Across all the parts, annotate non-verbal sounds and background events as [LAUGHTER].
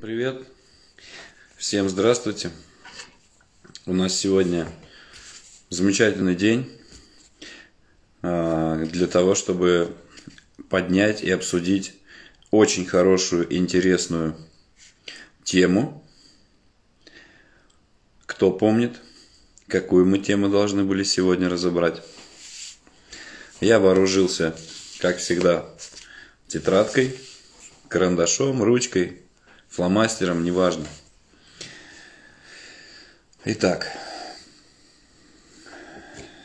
Привет! Всем здравствуйте! У нас сегодня замечательный день а, для того, чтобы поднять и обсудить очень хорошую, интересную тему. Кто помнит, какую мы тему должны были сегодня разобрать? Я вооружился, как всегда, тетрадкой, карандашом, ручкой – фломастером, неважно. Итак,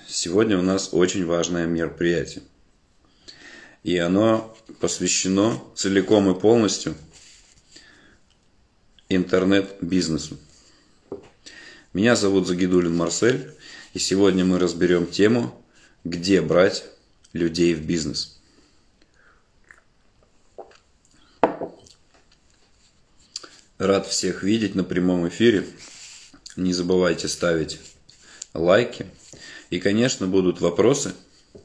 сегодня у нас очень важное мероприятие. И оно посвящено целиком и полностью интернет-бизнесу. Меня зовут Загидулин Марсель, и сегодня мы разберем тему «Где брать людей в бизнес?» Рад всех видеть на прямом эфире. Не забывайте ставить лайки. И, конечно, будут вопросы.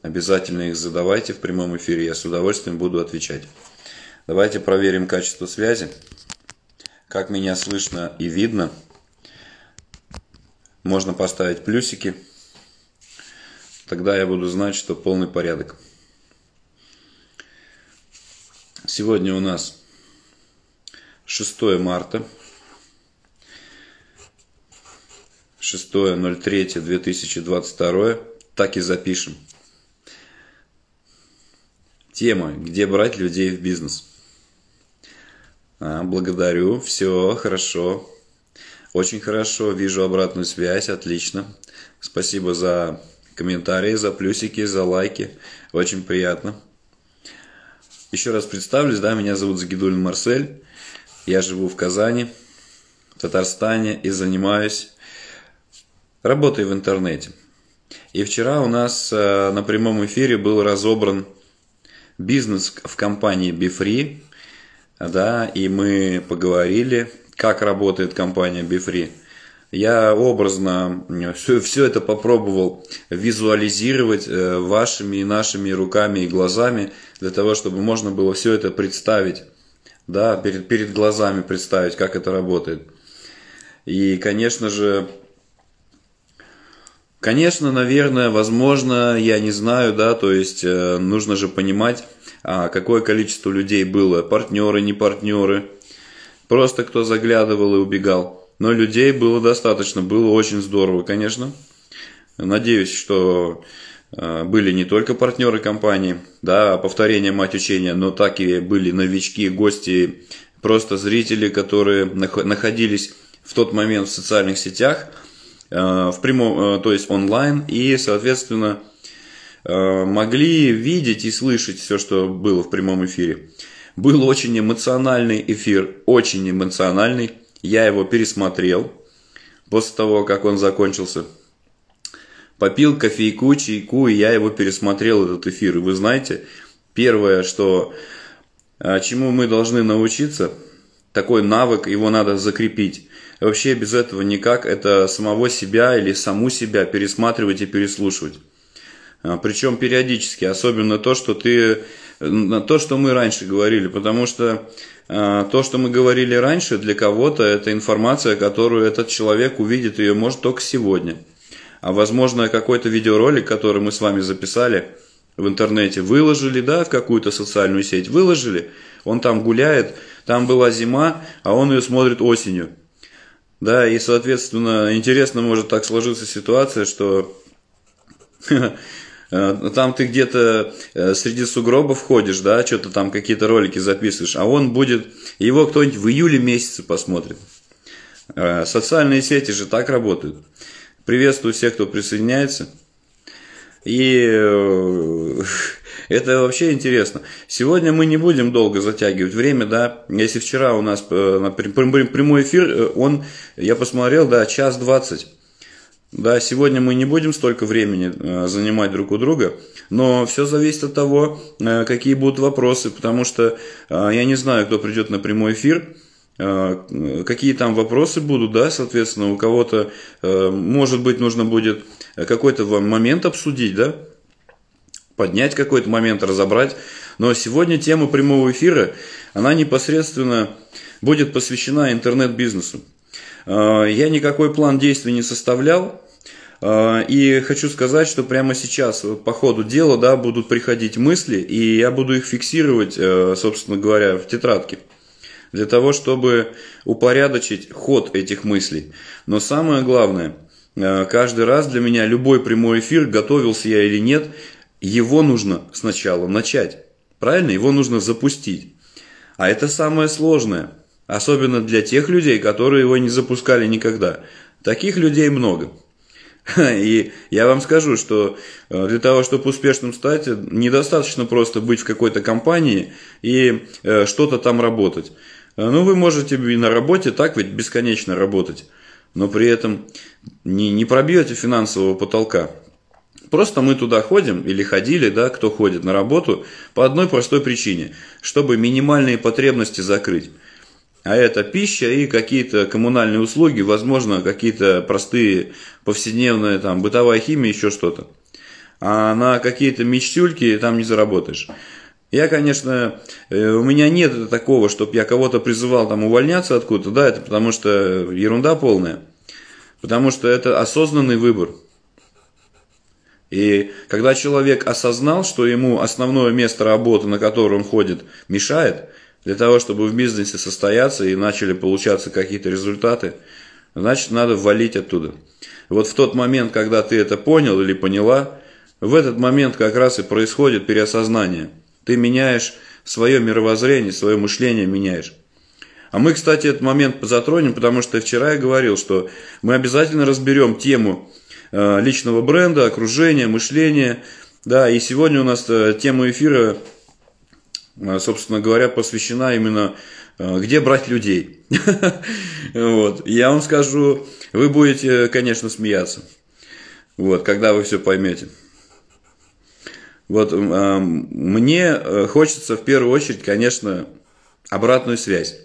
Обязательно их задавайте в прямом эфире. Я с удовольствием буду отвечать. Давайте проверим качество связи. Как меня слышно и видно. Можно поставить плюсики. Тогда я буду знать, что полный порядок. Сегодня у нас 6 марта 6.03.2022. Так и запишем. Тема «Где брать людей в бизнес?» а, Благодарю, все хорошо. Очень хорошо, вижу обратную связь, отлично. Спасибо за комментарии, за плюсики, за лайки. Очень приятно. Еще раз представлюсь, да, меня зовут Загидулин Марсель. Я живу в Казани, в Татарстане и занимаюсь, работаю в интернете. И вчера у нас э, на прямом эфире был разобран бизнес в компании BeFree, да, и мы поговорили, как работает компания BeFree. Я образно все, э, все это попробовал визуализировать э, вашими и нашими руками и глазами, для того, чтобы можно было все это представить да, перед, перед глазами представить, как это работает. И, конечно же, конечно, наверное, возможно, я не знаю, да, то есть э, нужно же понимать, а, какое количество людей было, партнеры, не партнеры, просто кто заглядывал и убегал. Но людей было достаточно, было очень здорово, конечно. Надеюсь, что Э, были не только партнеры компании, да, повторение мать учения, но так и были новички, гости, просто зрители, которые находились в тот момент в социальных сетях, э, в прямом, э, то есть онлайн, и, соответственно, могли видеть и слышать все, что было в прямом эфире. Был очень эмоциональный эфир, очень эмоциональный. Я его пересмотрел после того, как он закончился попил кофейку, чайку, и я его пересмотрел, этот эфир. И вы знаете, первое, что, а, чему мы должны научиться, такой навык, его надо закрепить. вообще без этого никак, это самого себя или саму себя пересматривать и переслушивать. А, причем периодически, особенно то, что ты, то, что мы раньше говорили, потому что а, то, что мы говорили раньше, для кого-то это информация, которую этот человек увидит ее, может, только сегодня – а возможно какой-то видеоролик, который мы с вами записали в интернете, выложили, да, в какую-то социальную сеть выложили, он там гуляет, там была зима, а он ее смотрит осенью. Да, и, соответственно, интересно может так сложиться ситуация, что [LAUGHS] там ты где-то э, среди сугробов ходишь, да, что-то там какие-то ролики записываешь, а он будет, его кто-нибудь в июле месяце посмотрит. Э, социальные сети же так работают. Приветствую всех, кто присоединяется. И э, [LAUGHS] это вообще интересно. Сегодня мы не будем долго затягивать время, да. Если вчера у нас э, прямой эфир, э, он, я посмотрел, да, час двадцать. Да, сегодня мы не будем столько времени занимать друг у друга, но все зависит от того, какие будут вопросы, потому что я не знаю, кто придет на прямой эфир. А, какие там вопросы будут, да, соответственно, у кого-то, э, может быть, нужно будет какой-то момент обсудить, да, поднять какой-то момент, разобрать. Но сегодня тема прямого эфира, она непосредственно будет посвящена интернет-бизнесу. А, я никакой план действий не составлял, а, и хочу сказать, что прямо сейчас по ходу дела да, будут приходить мысли, и я буду их фиксировать, э, собственно говоря, в тетрадке для того, чтобы упорядочить ход этих мыслей. Но самое главное, э, каждый раз для меня любой прямой эфир, готовился я или нет, его нужно сначала начать. Правильно? Его нужно запустить. А это самое сложное. Особенно для тех людей, которые его не запускали никогда. Таких людей много. [LAUGHS] И я вам скажу, что э, для того, чтобы успешным стать, э, недостаточно просто быть в какой-то компании и что-то там работать. А, ну, вы можете и на работе так ведь бесконечно работать, но при этом не, не пробьете финансового потолка. Просто мы туда ходим или ходили, да, кто ходит на работу, по одной простой причине, чтобы минимальные потребности закрыть. А это пища и какие-то коммунальные услуги, возможно, какие-то простые повседневные, там, бытовая химия, еще что-то. А на какие-то мечтюльки там не заработаешь. Я, конечно, э, у меня нет такого, чтобы я кого-то призывал там увольняться откуда-то, да, это потому что ерунда полная. Потому что это осознанный выбор. И когда человек осознал, что ему основное место работы, на которое он ходит, мешает, для того, чтобы в бизнесе состояться и начали получаться какие-то результаты, значит, надо валить оттуда. Вот в тот момент, когда ты это понял или поняла, в этот момент как раз и происходит переосознание – ты меняешь свое мировоззрение, свое мышление меняешь. А мы, кстати, этот момент позатронем, потому что вчера я говорил, что мы обязательно разберем тему э, личного бренда, окружения, мышления. Да, и сегодня у нас э, тема эфира, э, собственно говоря, посвящена именно где брать людей. [LAUGHS] вот. Я вам скажу, вы будете, конечно, смеяться. Вот, когда вы все поймете. Вот эм, эм, э, мне хочется в первую очередь, конечно, обратную связь.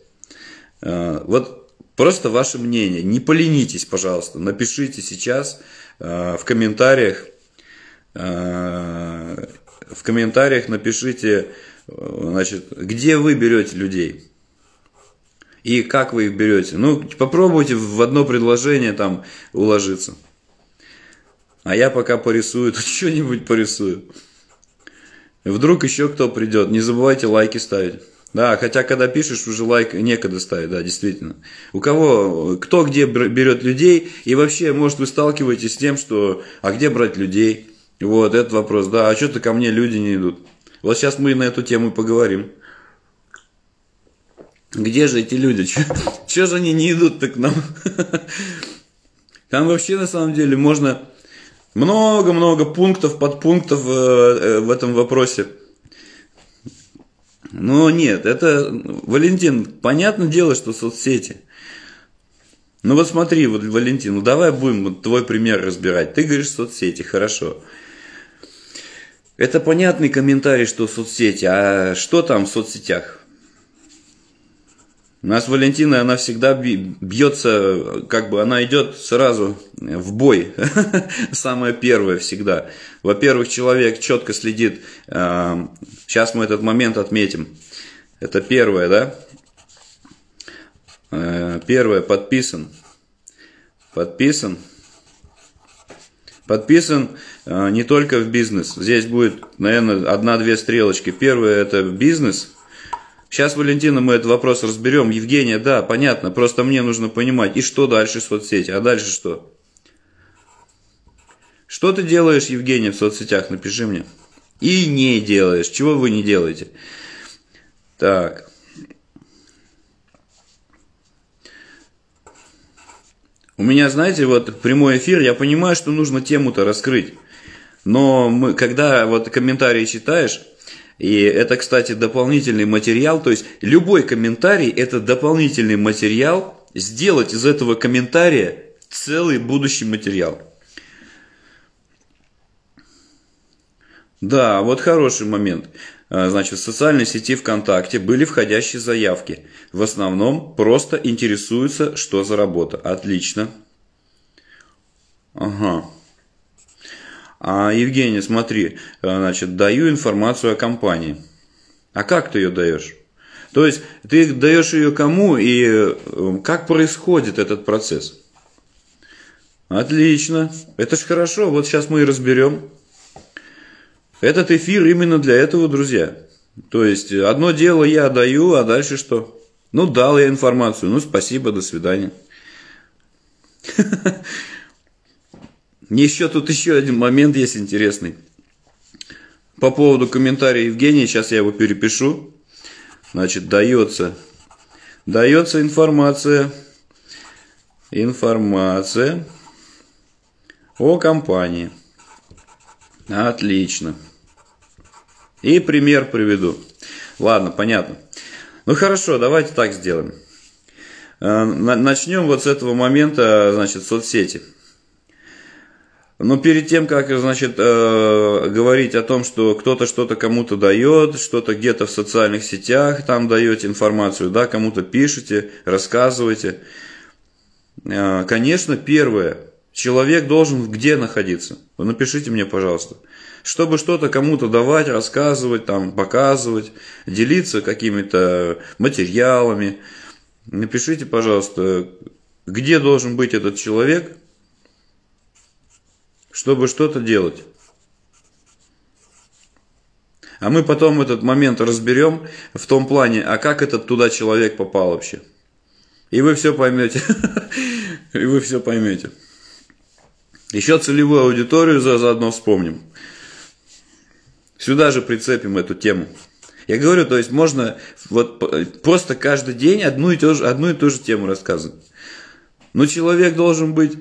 Э, вот просто ваше мнение. Не поленитесь, пожалуйста, напишите сейчас э, в комментариях. Э, в комментариях напишите, э, значит, где вы берете людей и как вы их берете. Ну, попробуйте в одно предложение там уложиться. А я пока порисую, [LAUGHS] тут что-нибудь порисую. Вдруг еще кто придет. Не забывайте лайки ставить. Да, хотя когда пишешь, уже лайк некогда ставить, да, действительно. У кого, кто где берет людей, и вообще, может, вы сталкиваетесь с тем, что, а где брать людей? Вот, этот вопрос, да, а что-то ко мне люди не идут. Вот сейчас мы на эту тему поговорим. Где же эти люди? Че же они не идут так к нам? [LAUGHS] Там вообще, на самом деле, можно много-много пунктов, подпунктов э, э, в этом вопросе. Но нет, это, Валентин, понятное дело, что соцсети. Ну вот смотри, вот, Валентин, ну давай будем вот твой пример разбирать. Ты говоришь соцсети, хорошо. Это понятный комментарий, что соцсети, а что там в соцсетях? У нас Валентина, она всегда бьется, как бы она идет сразу в бой. [LAUGHS] Самое первое всегда. Во-первых, человек четко следит. Сейчас а, мы этот момент отметим. Это первое, да? Э, первое, подписан. Подписан. Подписан а, не только в бизнес. Здесь будет, наверное, одна-две стрелочки. Первое это бизнес – Сейчас, Валентина, мы этот вопрос разберем. Евгения, да, понятно, просто мне нужно понимать, и что дальше в соцсети, а дальше что? Что ты делаешь, Евгения, в соцсетях, напиши мне. И не делаешь, чего вы не делаете. Так. У меня, знаете, вот прямой эфир, я понимаю, что нужно тему-то раскрыть. Но мы, когда вот комментарии читаешь, и это, кстати, дополнительный материал, то есть любой комментарий – это дополнительный материал, сделать из этого комментария целый будущий материал. Да, вот хороший момент. А, значит, в социальной сети ВКонтакте были входящие заявки. В основном просто интересуются, что за работа. Отлично. Ага. А Евгений, смотри, э, значит, даю информацию о компании. А как ты ее даешь? То есть ты даешь ее кому и э, как происходит этот процесс? Отлично. Это ж хорошо. Вот сейчас мы и разберем. Этот эфир именно для этого, друзья. То есть одно дело я даю, а дальше что? Ну, дал я информацию. Ну, спасибо, до свидания. [LAUGHS] Еще тут еще один момент есть интересный. По поводу комментария Евгения, сейчас я его перепишу. Значит, дается, дается информация, информация о компании. Отлично. И пример приведу. Ладно, понятно. Ну хорошо, давайте так сделаем. Э, Начнем вот с этого момента, значит, соцсети. Но ну, перед тем, как, значит, э, говорить о том, что кто-то что-то кому-то дает, что-то где-то в социальных сетях там даете информацию, да, кому-то пишете, рассказываете. Э, конечно, первое, человек должен где находиться? Вы напишите мне, пожалуйста. Чтобы что-то кому-то давать, рассказывать, там, показывать, делиться какими-то материалами. Напишите, пожалуйста, где должен быть этот человек – чтобы что-то делать. А мы потом этот момент разберем в том плане, а как этот туда человек попал вообще. И вы все поймете. [LAUGHS] И вы все поймете. Еще целевую аудиторию заодно вспомним. Сюда же прицепим эту тему. Я говорю, то есть можно вот просто каждый день одну и, ту же, одну и ту же тему рассказывать. Но человек должен быть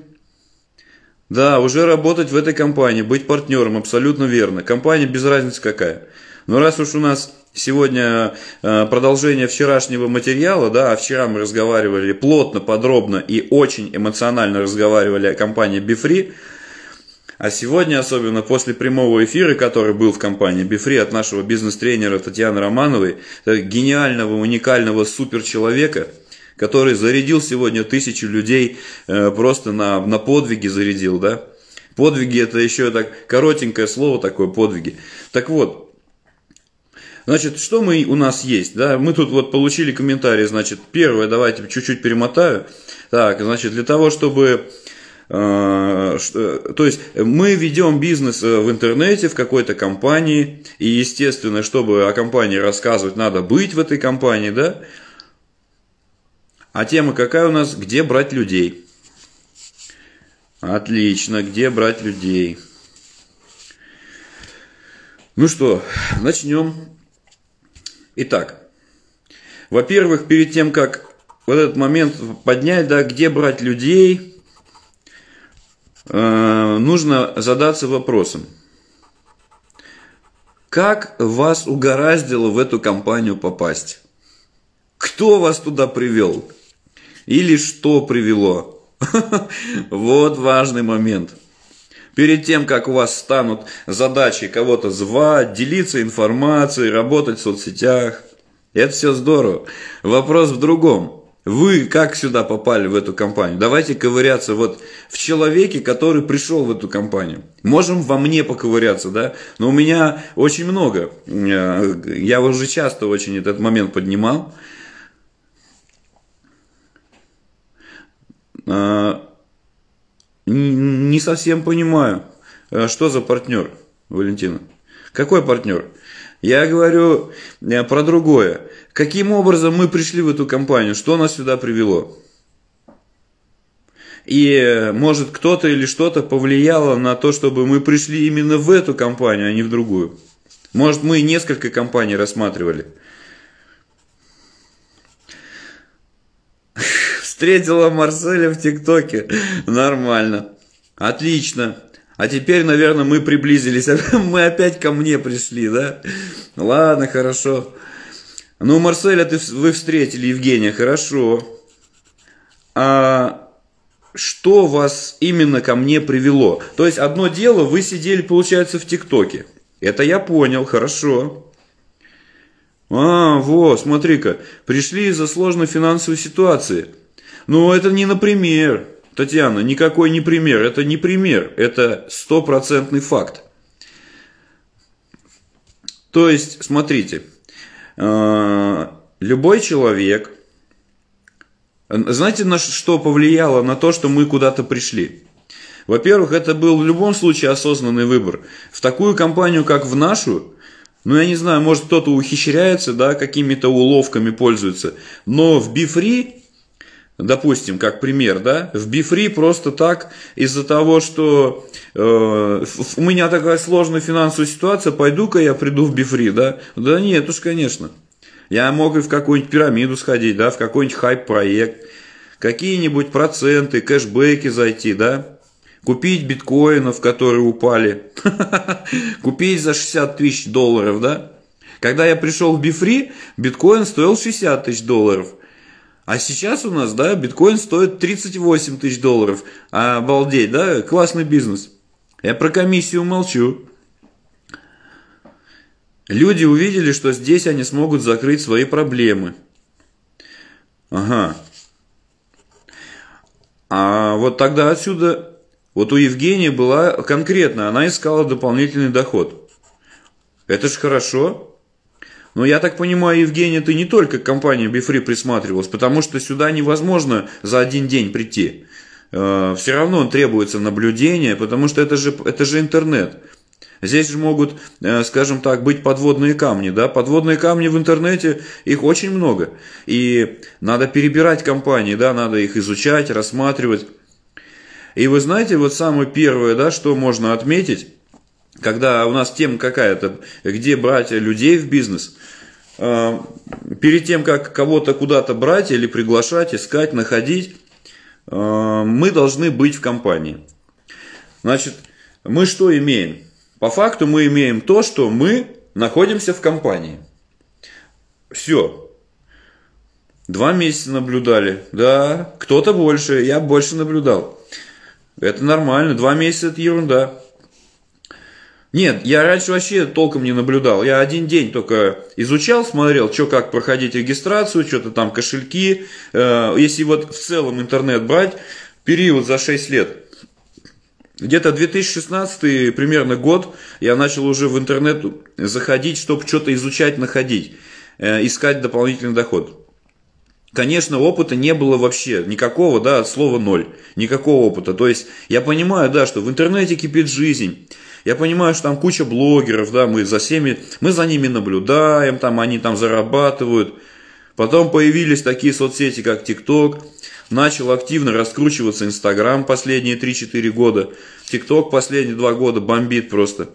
да, уже работать в этой компании, быть партнером, абсолютно верно. Компания без разницы какая. Но раз уж у нас сегодня э, продолжение вчерашнего материала, да, а вчера мы разговаривали плотно, подробно и очень эмоционально разговаривали о компании BeFree, а сегодня, особенно после прямого эфира, который был в компании Бифри от нашего бизнес-тренера Татьяны Романовой, э, гениального, уникального суперчеловека – который зарядил сегодня тысячи людей, э, просто на, на подвиги зарядил, да? Подвиги это еще так коротенькое слово такое, подвиги. Так вот, Значит, что мы, у нас есть? Да? Мы тут вот получили комментарии, значит, первое, давайте чуть-чуть перемотаю. Так, значит, для того, чтобы... Э, то есть мы ведем бизнес э, в интернете, в какой-то компании, и естественно, чтобы о компании рассказывать, надо быть в этой компании, да? А тема какая у нас? Где брать людей? Отлично, где брать людей? Ну что, начнем. Итак, во-первых, перед тем, как вот этот момент поднять, да, где брать людей, э, нужно задаться вопросом. Как вас угораздило в эту компанию попасть? Кто вас туда привел? или что привело. [LAUGHS] Вот важный момент. Перед тем, как у вас станут задачи кого-то звать, делиться информацией, работать в соцсетях, это все здорово. Вопрос в другом. Вы как сюда попали в эту компанию? Давайте ковыряться вот в человеке, который пришел в эту компанию. Можем во мне поковыряться, да? Но у меня очень много. Э, я уже часто очень этот момент поднимал. А, не совсем понимаю, а что за партнер, Валентина. Какой партнер? Я говорю э, про другое. Каким образом мы пришли в эту компанию? Что нас сюда привело? И э, может кто-то или что-то повлияло на то, чтобы мы пришли именно в эту компанию, а не в другую. Может мы несколько компаний рассматривали. Встретила Марселя в ТикТоке. Нормально. Отлично. А теперь, наверное, мы приблизились. [LAUGHS] Мы опять ко мне пришли, да? Ладно, хорошо. Ну, Марселя ты, вы встретили, Евгения, хорошо. А что вас именно ко мне привело? То есть, одно дело, вы сидели, получается, в ТикТоке. Это я понял, хорошо. А, вот, смотри-ка, пришли из-за сложной финансовой ситуации – ну, это не например. Татьяна, никакой не пример. Это не пример. Это стопроцентный факт. То есть, смотрите, э, любой человек, знаете, на что повлияло на то, что мы куда-то пришли? Во-первых, это был в любом случае осознанный выбор. В такую компанию, как в нашу, ну, я не знаю, может кто-то ухищряется, да, какими-то уловками пользуется, но в Бифри допустим, как пример, да, в Бифри просто так из-за того, что э, у меня такая сложная финансовая ситуация, пойду-ка я приду в Бифри, да? Да нет уж, конечно. Я мог и в какую-нибудь пирамиду сходить, да, в какой-нибудь хайп-проект, какие-нибудь проценты, кэшбэки зайти, да, купить биткоинов, которые упали, [LAUGHS] купить за 60 тысяч долларов, да. Когда я пришел в Бифри, биткоин стоил 60 тысяч долларов. А сейчас у нас, да, биткоин стоит 38 тысяч долларов. Обалдеть, да? Классный бизнес. Я про комиссию молчу. Люди увидели, что здесь они смогут закрыть свои проблемы. Ага. А вот тогда отсюда, вот у Евгения была конкретно, она искала дополнительный доход. Это же хорошо. Но я так понимаю, Евгений, ты не только к компании Бифри присматривалась, потому что сюда невозможно за один день прийти. Э, Все равно требуется наблюдение, потому что это же, это же интернет. Здесь же могут, э, скажем так, быть подводные камни, да, подводные камни в интернете, их очень много, и надо перебирать компании, да, надо их изучать, рассматривать. И вы знаете, вот самое первое, да, что можно отметить, когда у нас тема какая-то, где брать людей в бизнес, а, перед тем, как кого-то куда-то брать или приглашать, искать, находить, а, мы должны быть в компании. Значит, мы что имеем? По факту мы имеем то, что мы находимся в компании. Все. Два месяца наблюдали. Да, кто-то больше, я больше наблюдал. Это нормально, два месяца это ерунда. Нет, я раньше вообще толком не наблюдал. Я один день только изучал, смотрел, что как проходить регистрацию, что-то там кошельки. Э, если вот в целом интернет брать, период за 6 лет. Где-то 2016 примерно год я начал уже в интернет заходить, чтобы что-то изучать, находить, э, искать дополнительный доход. Конечно, опыта не было вообще, никакого, да, от слова ноль, никакого опыта. То есть я понимаю, да, что в интернете кипит жизнь, я понимаю, что там куча блогеров, да, мы за всеми, мы за ними наблюдаем, там они там зарабатывают. Потом появились такие соцсети, как ТикТок, начал активно раскручиваться Инстаграм последние 3-4 года. ТикТок последние 2 года бомбит просто.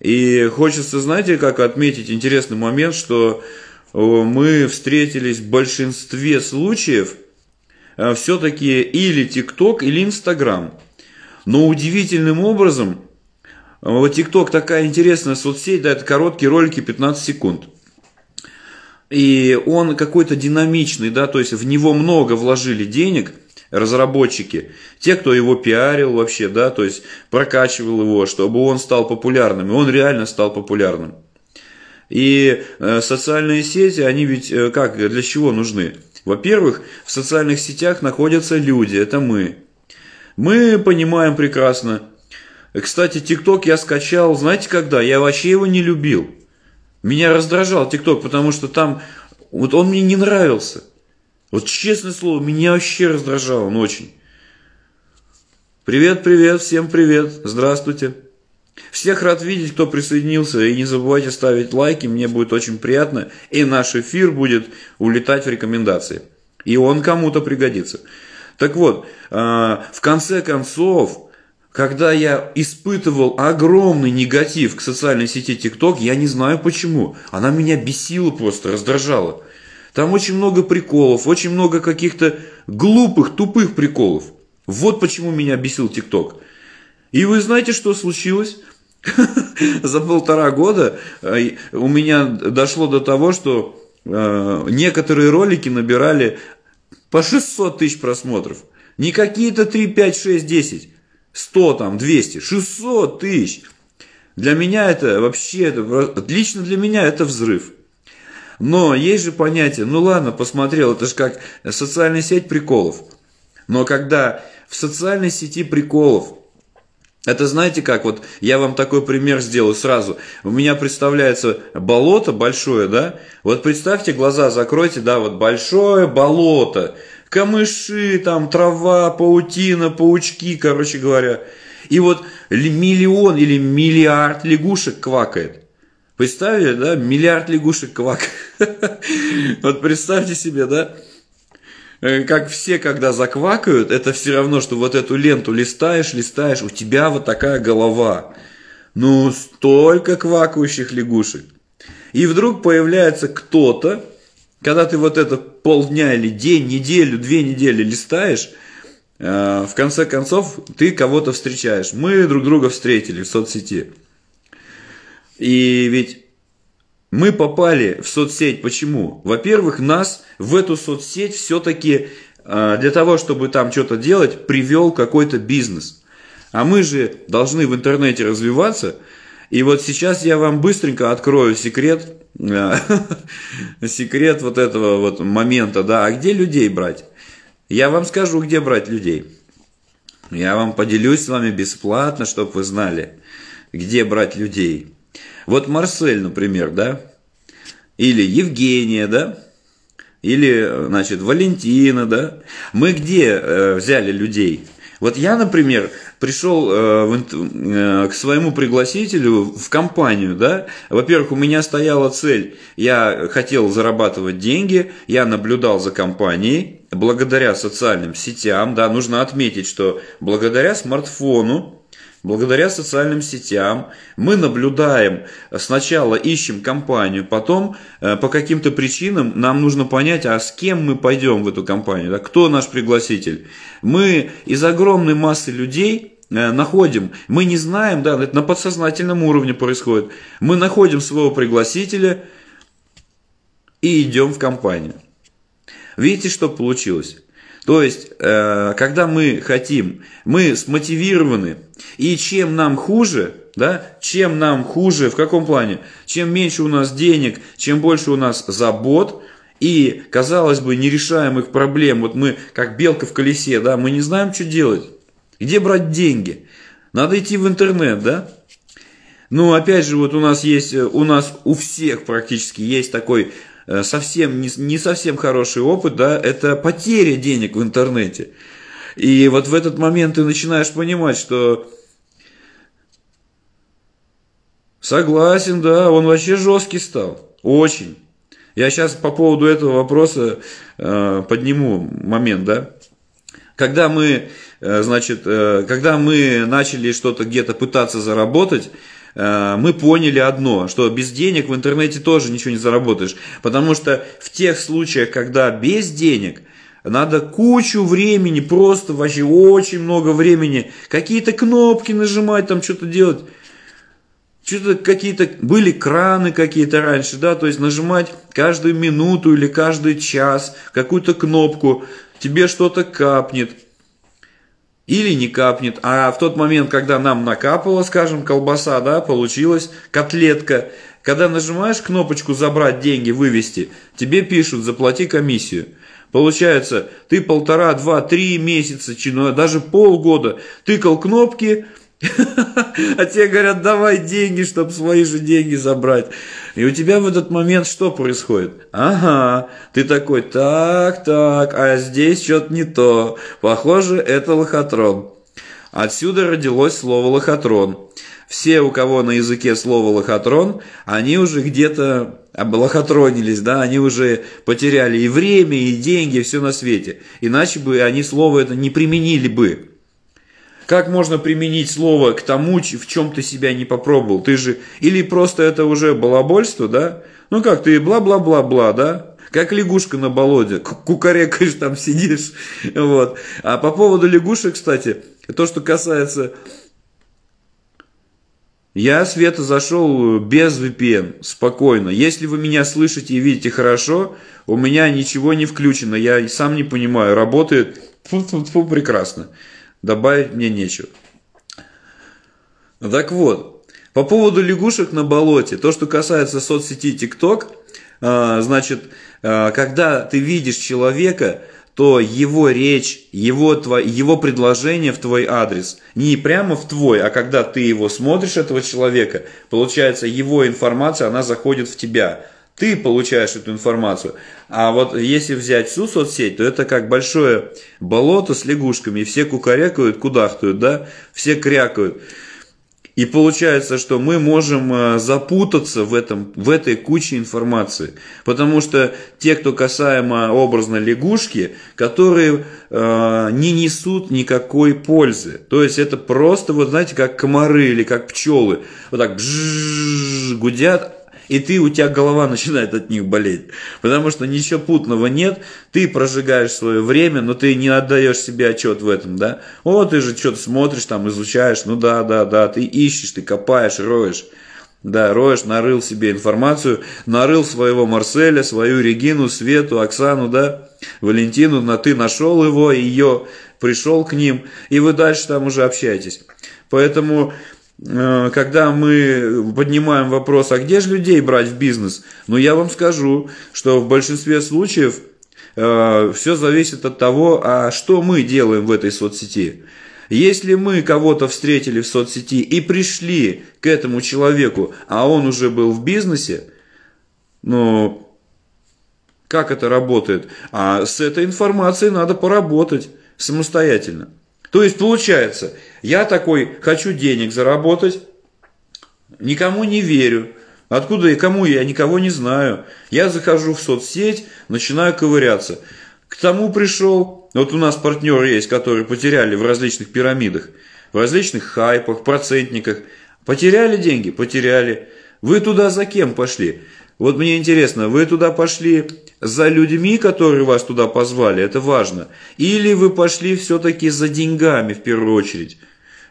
И хочется, знаете, как отметить интересный момент, что э, мы встретились в большинстве случаев э, все-таки или ТикТок, или Инстаграм. Но удивительным образом а вот TikTok такая интересная соцсеть, да, это короткие ролики 15 секунд. И он какой-то динамичный, да, то есть в него много вложили денег – разработчики, те, кто его пиарил вообще, да, то есть прокачивал его, чтобы он стал популярным, и он реально стал популярным. И э, социальные сети, они ведь э, как, для чего нужны? Во-первых, в социальных сетях находятся люди, это мы. Мы понимаем прекрасно, кстати, ТикТок я скачал, знаете когда? Я вообще его не любил. Меня раздражал ТикТок, потому что там... Вот он мне не нравился. Вот честное слово, меня вообще раздражал он очень. Привет, привет, всем привет, здравствуйте. Всех рад видеть, кто присоединился. И не забывайте ставить лайки, мне будет очень приятно. И наш эфир будет улетать в рекомендации. И он кому-то пригодится. Так вот, а, в конце концов, когда я испытывал огромный негатив к социальной сети ТикТок, я не знаю почему. Она меня бесила просто, раздражала. Там очень много приколов, очень много каких-то глупых, тупых приколов. Вот почему меня бесил ТикТок. И вы знаете, что случилось? [LAUGHS] За полтора года э, у меня дошло до того, что э, некоторые ролики набирали по 600 тысяч просмотров. Не какие-то 3, 5, 6, 10. 100, там, 200, 600 тысяч. Для меня это вообще, это, лично для меня это взрыв. Но есть же понятие, ну ладно, посмотрел, это же как социальная сеть приколов. Но когда в социальной сети приколов, это знаете как, вот я вам такой пример сделаю сразу. У меня представляется болото большое, да? Вот представьте, глаза закройте, да, вот большое болото – камыши, там трава, паутина, паучки, короче говоря. И вот миллион или миллиард лягушек квакает. Представили, да? Миллиард лягушек квак. [LAUGHS] Вот представьте себе, да? Э, как все, когда заквакают, это все равно, что вот эту ленту листаешь, листаешь, у тебя вот такая голова. Ну, столько квакающих лягушек. И вдруг появляется кто-то, когда ты вот это полдня или день, неделю, две недели листаешь, э, в конце концов ты кого-то встречаешь. Мы друг друга встретили в соцсети. И ведь мы попали в соцсеть. Почему? Во-первых, нас в эту соцсеть все-таки э, для того, чтобы там что-то делать, привел какой-то бизнес. А мы же должны в интернете развиваться – и вот сейчас я вам быстренько открою секрет, э, [LAUGHS] секрет вот этого вот момента, да, а где людей брать? Я вам скажу, где брать людей. Я вам поделюсь с вами бесплатно, чтобы вы знали, где брать людей. Вот Марсель, например, да, или Евгения, да, или, значит, Валентина, да. Мы где э, взяли людей? Вот я, например, пришел э, э, к своему пригласителю в компанию, да, во-первых, у меня стояла цель, я хотел зарабатывать деньги, я наблюдал за компанией, благодаря социальным сетям, да, нужно отметить, что благодаря смартфону, благодаря социальным сетям мы наблюдаем, сначала ищем компанию, потом э, по каким-то причинам нам нужно понять, а с кем мы пойдем в эту компанию, да, кто наш пригласитель. Мы из огромной массы людей Э, находим, мы не знаем, да, это на подсознательном уровне происходит, мы находим своего пригласителя и идем в компанию. Видите, что получилось? То есть, э, когда мы хотим, мы смотивированы, и чем нам хуже, да, чем нам хуже, в каком плане? Чем меньше у нас денег, чем больше у нас забот, и, казалось бы, нерешаемых проблем, вот мы как белка в колесе, да, мы не знаем, что делать. Где брать деньги? Надо идти в интернет, да? Ну, опять же, вот у нас есть, э, у нас у всех практически есть такой э, совсем, не, не совсем хороший опыт, да, это потеря денег в интернете. И вот в этот момент ты начинаешь понимать, что согласен, да, он вообще жесткий стал, очень. Я сейчас по поводу этого вопроса э, подниму момент, да. Когда мы, э, значит, э, когда мы начали что-то где-то пытаться заработать, э, мы поняли одно, что без денег в интернете тоже ничего не заработаешь. Потому что в тех случаях, когда без денег, надо кучу времени, просто вообще очень много времени, какие-то кнопки нажимать, там что-то делать. Что-то какие-то, были краны какие-то раньше, да, то есть нажимать каждую минуту или каждый час какую-то кнопку, тебе что-то капнет, или не капнет. А в тот момент, когда нам накапала, скажем, колбаса, да, получилась котлетка, когда нажимаешь кнопочку «Забрать деньги», «Вывести», тебе пишут «Заплати комиссию». Получается, ты полтора, два, три месяца, ну, даже полгода тыкал кнопки – [LAUGHS] А тебе говорят, давай деньги, чтобы свои же деньги забрать. И у тебя в этот момент что происходит? Ага, ты такой, так, так, а здесь что-то не то. Похоже, это лохотрон. Отсюда родилось слово лохотрон. Все, у кого на языке слово лохотрон, они уже где-то облохотронились, да, они уже потеряли и время, и деньги, и все на свете. Иначе бы они слово это не применили бы. Как можно применить слово к тому, в чем ты себя не попробовал? Ты же... Или просто это уже балабольство, да? Ну как, ты бла-бла-бла-бла, да? Как лягушка на болоте, кукарекаешь там сидишь. [LAUGHS] Вот. А по поводу лягушек, кстати, то, что касается... Я, Света, зашел без VPN, спокойно. Если вы меня слышите и видите хорошо, у меня ничего не включено, я сам не понимаю, работает Фу-фу-фу, прекрасно добавить мне нечего. Так вот, по поводу лягушек на болоте, то, что касается соцсети TikTok, а, значит, а, когда ты видишь человека, то его речь, его, твой, его предложение в твой адрес, не прямо в твой, а когда ты его смотришь, этого человека, получается, его информация, она заходит в тебя ты получаешь эту информацию. А вот если взять всю соцсеть, то это как большое болото с лягушками, все кукарекают, кудахтают, да, все крякают. И получается, что мы можем э, запутаться в, этом, в этой куче информации. Потому что те, кто касаемо образно лягушки, которые э, не несут никакой пользы. То есть это просто, вот знаете, как комары или как пчелы. Вот так гудят, и ты, у тебя голова [LAUGHS] начинает от них болеть. Потому что ничего путного нет, ты прожигаешь свое время, но ты не отдаешь себе отчет в этом, да? О, ты же что-то смотришь, там изучаешь, ну да, да, да, ты ищешь, ты копаешь, роешь. Да, роешь, нарыл себе информацию, нарыл своего Марселя, свою Регину, Свету, Оксану, да, Валентину, на ты нашел его, ее, пришел к ним, и вы дальше там уже общаетесь. Поэтому Э, когда мы поднимаем вопрос, а где же людей брать в бизнес, ну я вам скажу, что в большинстве случаев э, все зависит от того, а что мы делаем в этой соцсети. Если мы кого-то встретили в соцсети и пришли к этому человеку, а он уже был в бизнесе, ну, как это работает? А с этой информацией надо поработать самостоятельно. То есть получается, я такой, хочу денег заработать, никому не верю. Откуда и кому я никого не знаю. Я захожу в соцсеть, начинаю ковыряться. К тому пришел, вот у нас партнеры есть, которые потеряли в различных пирамидах, в различных хайпах, процентниках. Потеряли деньги? Потеряли. Вы туда за кем пошли? Вот мне интересно, вы туда пошли за людьми, которые вас туда позвали, это важно, или вы пошли все-таки за деньгами в первую очередь?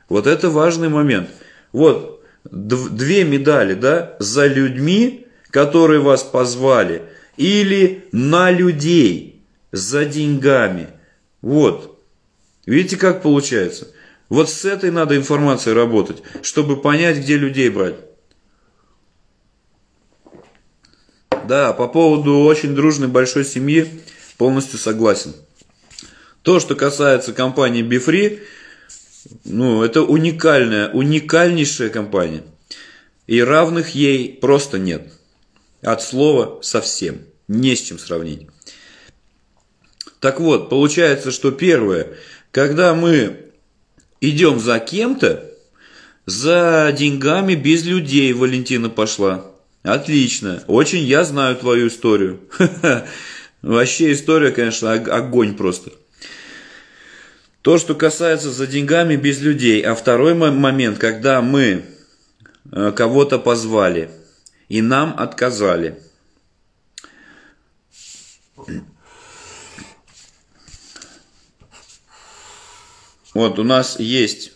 Вот это важный момент. Вот две медали, да, за людьми, которые вас позвали, или на людей, за деньгами. Вот. Видите, как получается? Вот с этой надо информацией работать, чтобы понять, где людей брать. Да, по поводу очень дружной большой семьи полностью согласен. То, что касается компании BeFree, ну, это уникальная, уникальнейшая компания. И равных ей просто нет. От слова совсем. Не с чем сравнить. Так вот, получается, что первое, когда мы идем за кем-то, за деньгами без людей Валентина пошла. Отлично. Очень я знаю твою историю. [LAUGHS] Вообще история, конечно, огонь просто. То, что касается за деньгами без людей. А второй момент, когда мы э, кого-то позвали и нам отказали. Вот у нас есть,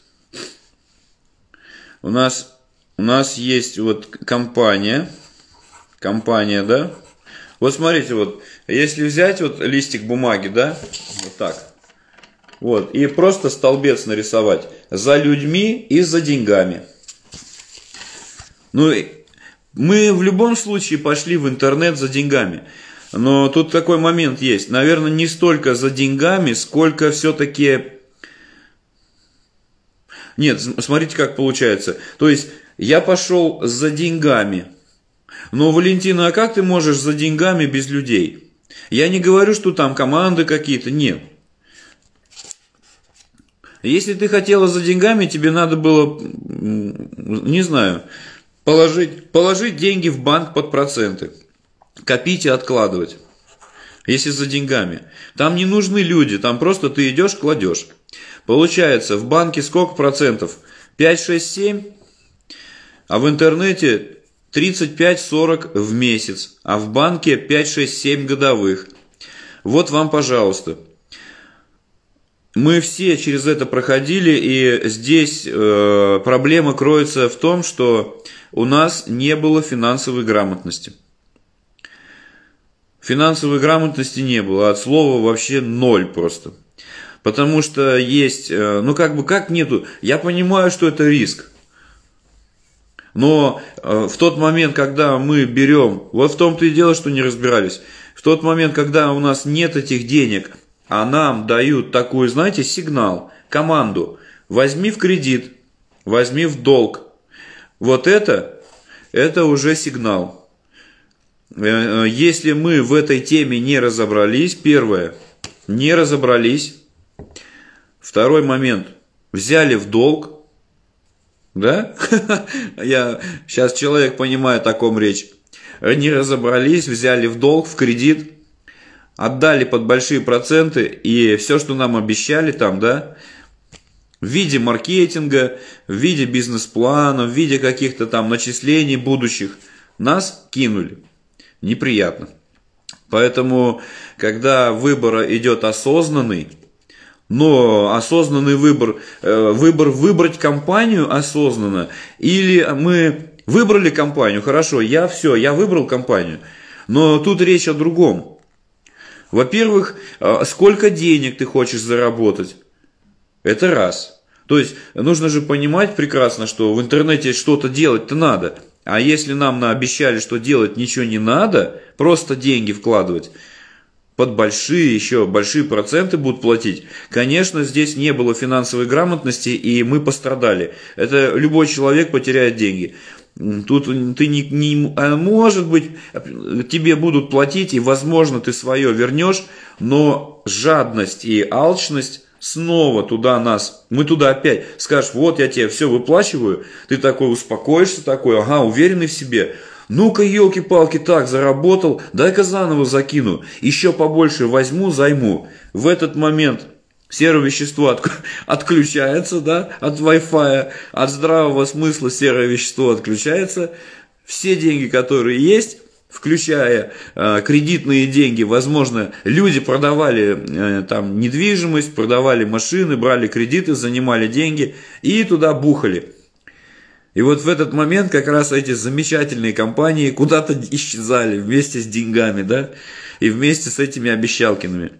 у нас, у нас есть вот компания, компания, да? Вот смотрите, вот если взять вот листик бумаги, да, вот так, вот, и просто столбец нарисовать за людьми и за деньгами. Ну, мы в любом случае пошли в интернет за деньгами. Но тут такой момент есть. Наверное, не столько за деньгами, сколько все-таки... Нет, смотрите, как получается. То есть, я пошел за деньгами. Но, Валентина, а как ты можешь за деньгами без людей? Я не говорю, что там команды какие-то, нет. Если ты хотела за деньгами, тебе надо было, не знаю, положить, положить деньги в банк под проценты, копить и откладывать. Если за деньгами. Там не нужны люди, там просто ты идешь, кладешь. Получается, в банке сколько процентов? 5, 6, 7, а в интернете 35-40 в месяц, а в банке 5-6-7 годовых. Вот вам, пожалуйста мы все через это проходили, и здесь э, проблема кроется в том, что у нас не было финансовой грамотности. Финансовой грамотности не было, от слова вообще ноль просто. Потому что есть, э, ну как бы как нету, я понимаю, что это риск. Но э, в тот момент, когда мы берем, вот в том-то и дело, что не разбирались, в тот момент, когда у нас нет этих денег, а нам дают такую, знаете, сигнал, команду. Возьми в кредит, возьми в долг. Вот это, это уже сигнал. Э, э, если мы в этой теме не разобрались, первое, не разобрались. Второй момент, взяли в долг, да? [LAUGHS] Я сейчас человек понимает о ком речь. Э, не разобрались, взяли в долг, в кредит – отдали под большие проценты, и все, что нам обещали там, да, в виде маркетинга, в виде бизнес-плана, в виде каких-то там начислений будущих, нас кинули. Неприятно. Поэтому, когда выбор идет осознанный, но осознанный выбор, э, выбор выбрать компанию осознанно, или мы выбрали компанию, хорошо, я все, я выбрал компанию, но тут речь о другом. Во-первых, а, сколько денег ты хочешь заработать? Это раз. То есть нужно же понимать прекрасно, что в интернете что-то делать-то надо. А если нам наобещали, что делать ничего не надо, просто деньги вкладывать, под большие, еще большие проценты будут платить. Конечно, здесь не было финансовой грамотности, и мы пострадали. Это любой человек потеряет деньги. Тут ты не, не... А может быть, а, тебе будут платить, и, возможно, ты свое вернешь, но жадность и алчность снова туда нас, мы туда опять скажешь, вот я тебе все выплачиваю, ты такой успокоишься, такой, ага, уверенный в себе, ну-ка, елки-палки, так, заработал, дай-ка заново закину, еще побольше возьму, займу. В этот момент серое вещество от, отключается, да, от Wi-Fi, от здравого смысла серое вещество отключается, все деньги, которые есть, включая э, кредитные деньги, возможно, люди продавали э, там недвижимость, продавали машины, брали кредиты, занимали деньги и туда бухали. И вот в этот момент как раз эти замечательные компании куда-то исчезали вместе с деньгами, да, и вместе с этими обещалкиными.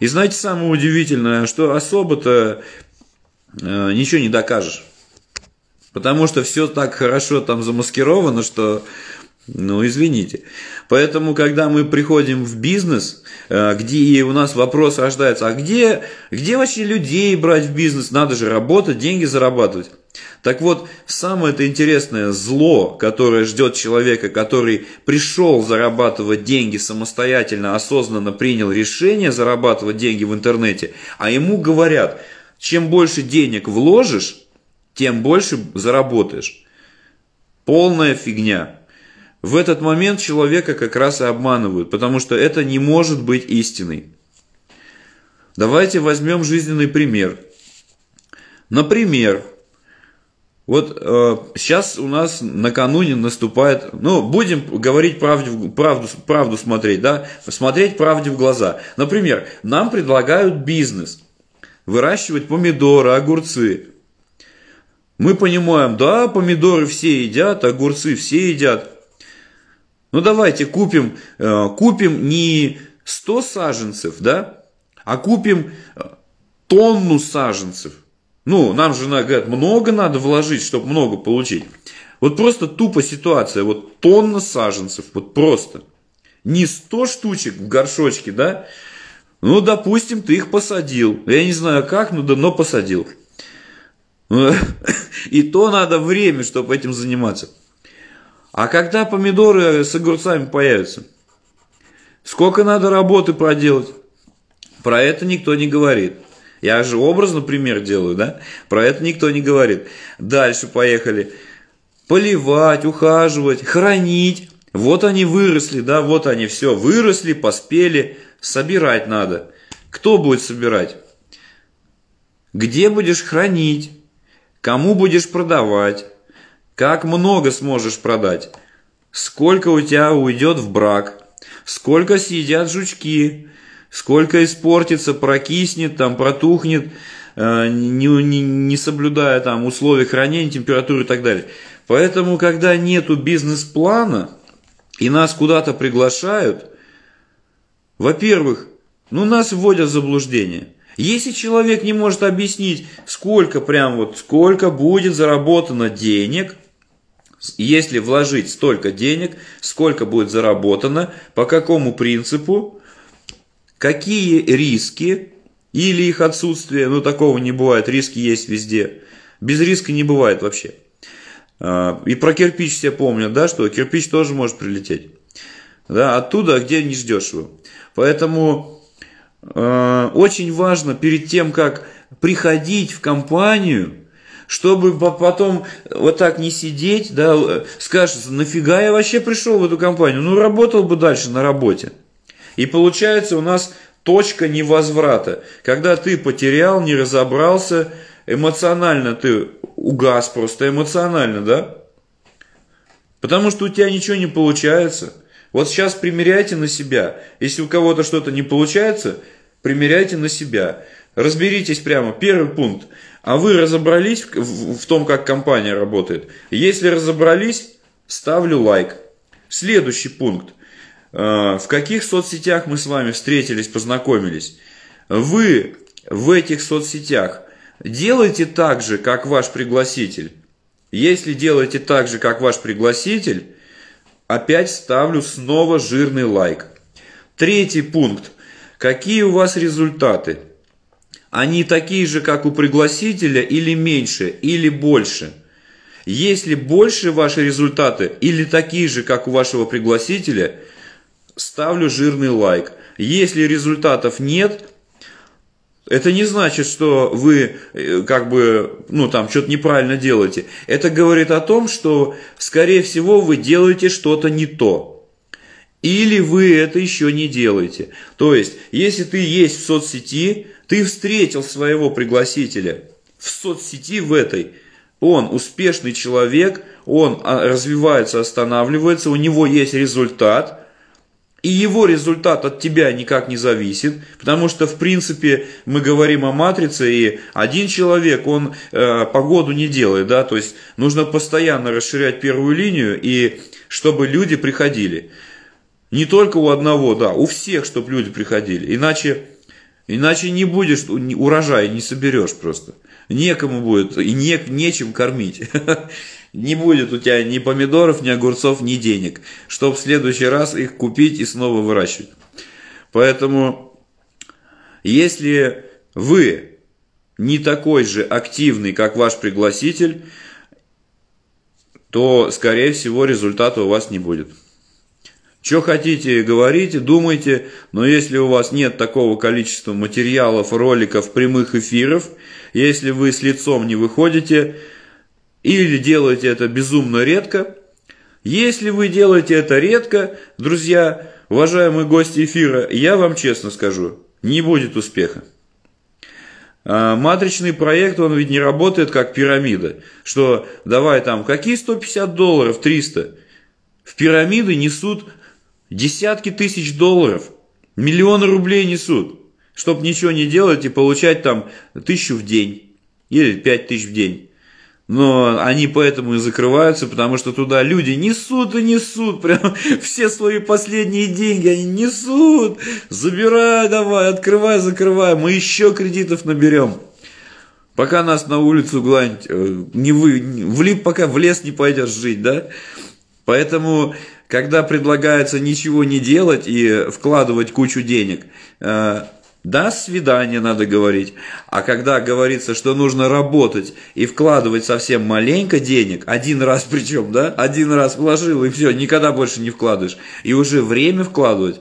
И знаете, самое удивительное, что особо-то э, ничего не докажешь. Потому что все так хорошо там замаскировано, что, ну, извините. Поэтому, когда мы приходим в бизнес, э, где и у нас вопрос рождается, а где, где вообще людей брать в бизнес? Надо же работать, деньги зарабатывать. Так вот, самое это интересное зло, которое ждет человека, который пришел зарабатывать деньги самостоятельно, осознанно принял решение зарабатывать деньги в интернете, а ему говорят, чем больше денег вложишь, тем больше заработаешь. Полная фигня. В этот момент человека как раз и обманывают, потому что это не может быть истиной. Давайте возьмем жизненный пример. Например, вот э, сейчас у нас накануне наступает, ну, будем говорить правду, правду, правду смотреть, да, смотреть правде в глаза. Например, нам предлагают бизнес выращивать помидоры, огурцы. Мы понимаем, да, помидоры все едят, огурцы все едят. Ну давайте купим, э, купим не 100 саженцев, да, а купим э, тонну саженцев. Ну, нам же, говорят, много надо вложить, чтобы много получить. Вот просто тупо ситуация, вот тонна саженцев, вот просто. Не 100 штучек в горшочке, да? Ну, допустим, ты их посадил. Я не знаю как, но давно посадил. [LAUGHS] И то надо время, чтобы этим заниматься. А когда помидоры с огурцами появятся? Сколько надо работы проделать? Про это никто не говорит. Я же образно пример делаю, да? Про это никто не говорит. Дальше поехали. Поливать, ухаживать, хранить. Вот они выросли, да, вот они все выросли, поспели. Собирать надо. Кто будет собирать? Где будешь хранить? Кому будешь продавать? Как много сможешь продать? Сколько у тебя уйдет в брак? Сколько съедят жучки? Сколько испортится, прокиснет, там протухнет, э, не, не, не соблюдая там условия хранения, температуры и так далее. Поэтому, когда нету бизнес-плана и нас куда-то приглашают, во-первых, ну нас вводят в заблуждение. Если человек не может объяснить, сколько прям вот, сколько будет заработано денег, если вложить столько денег, сколько будет заработано, по какому принципу, какие риски или их отсутствие, ну такого не бывает, риски есть везде. Без риска не бывает вообще. А, и про кирпич все помнят, да, что кирпич тоже может прилететь. Да, оттуда, а где не ждешь его. Поэтому э, очень важно перед тем, как приходить в компанию, чтобы потом вот так не сидеть, да, скажешь, нафига я вообще пришел в эту компанию? Ну, работал бы дальше на работе. И получается у нас точка невозврата, когда ты потерял, не разобрался, эмоционально ты угас просто, эмоционально, да? Потому что у тебя ничего не получается. Вот сейчас примеряйте на себя. Если у кого-то что-то не получается, примеряйте на себя. Разберитесь прямо. Первый пункт. А вы разобрались в, том, как компания работает? Если разобрались, ставлю лайк. Следующий пункт. Э, в каких соцсетях мы с вами встретились, познакомились. Вы в этих соцсетях делаете так же, как ваш пригласитель. Если делаете так же, как ваш пригласитель, опять ставлю снова жирный лайк. Третий пункт. Какие у вас результаты? Они такие же, как у пригласителя, или меньше, или больше? Если больше ваши результаты или такие же, как у вашего пригласителя, ставлю жирный лайк. Если результатов нет, это не значит, что вы э, как бы, ну там, что-то неправильно делаете. Это говорит о том, что, скорее всего, вы делаете что-то не то. Или вы это еще не делаете. То есть, если ты есть в соцсети, ты встретил своего пригласителя в соцсети в этой, он успешный человек, он а, развивается, останавливается, у него есть результат – и его результат от тебя никак не зависит, потому что, в принципе, мы говорим о матрице, и один человек, он э, погоду не делает, да, то есть нужно постоянно расширять первую линию, и чтобы люди приходили. Не только у одного, да, у всех, чтобы люди приходили, иначе Иначе не будешь, урожай не соберешь просто. Некому будет, и не, нечем кормить. [LAUGHS] Не будет у тебя ни помидоров, ни огурцов, ни денег, чтобы в следующий раз их купить и снова выращивать. Поэтому, если вы не такой же активный, как ваш пригласитель, то, скорее всего, результата у вас не будет. Что хотите, говорите, думайте, но если у вас нет такого количества материалов, роликов, прямых эфиров, если вы с лицом не выходите или делаете это безумно редко, если вы делаете это редко, друзья, уважаемые гости эфира, я вам честно скажу, не будет успеха. А, матричный проект, он ведь не работает как пирамида, что давай там, какие 150 долларов, 300? В пирамиды несут Десятки тысяч долларов, миллионы рублей несут, чтобы ничего не делать и получать там тысячу в день или пять тысяч в день. Но они поэтому и закрываются, потому что туда люди несут и несут, [LAUGHS] прям все свои последние деньги они несут, забирай давай, открывай, закрывай, мы еще кредитов наберем. Пока нас на улицу гладить э, не вы, в, пока в лес не пойдешь жить, да? Поэтому когда предлагается ничего не делать и вкладывать кучу денег, э, да, свидание надо говорить. А когда говорится, что нужно работать и вкладывать совсем маленько денег, один раз причем, да, один раз вложил и все, никогда больше не вкладываешь, и уже время вкладывать,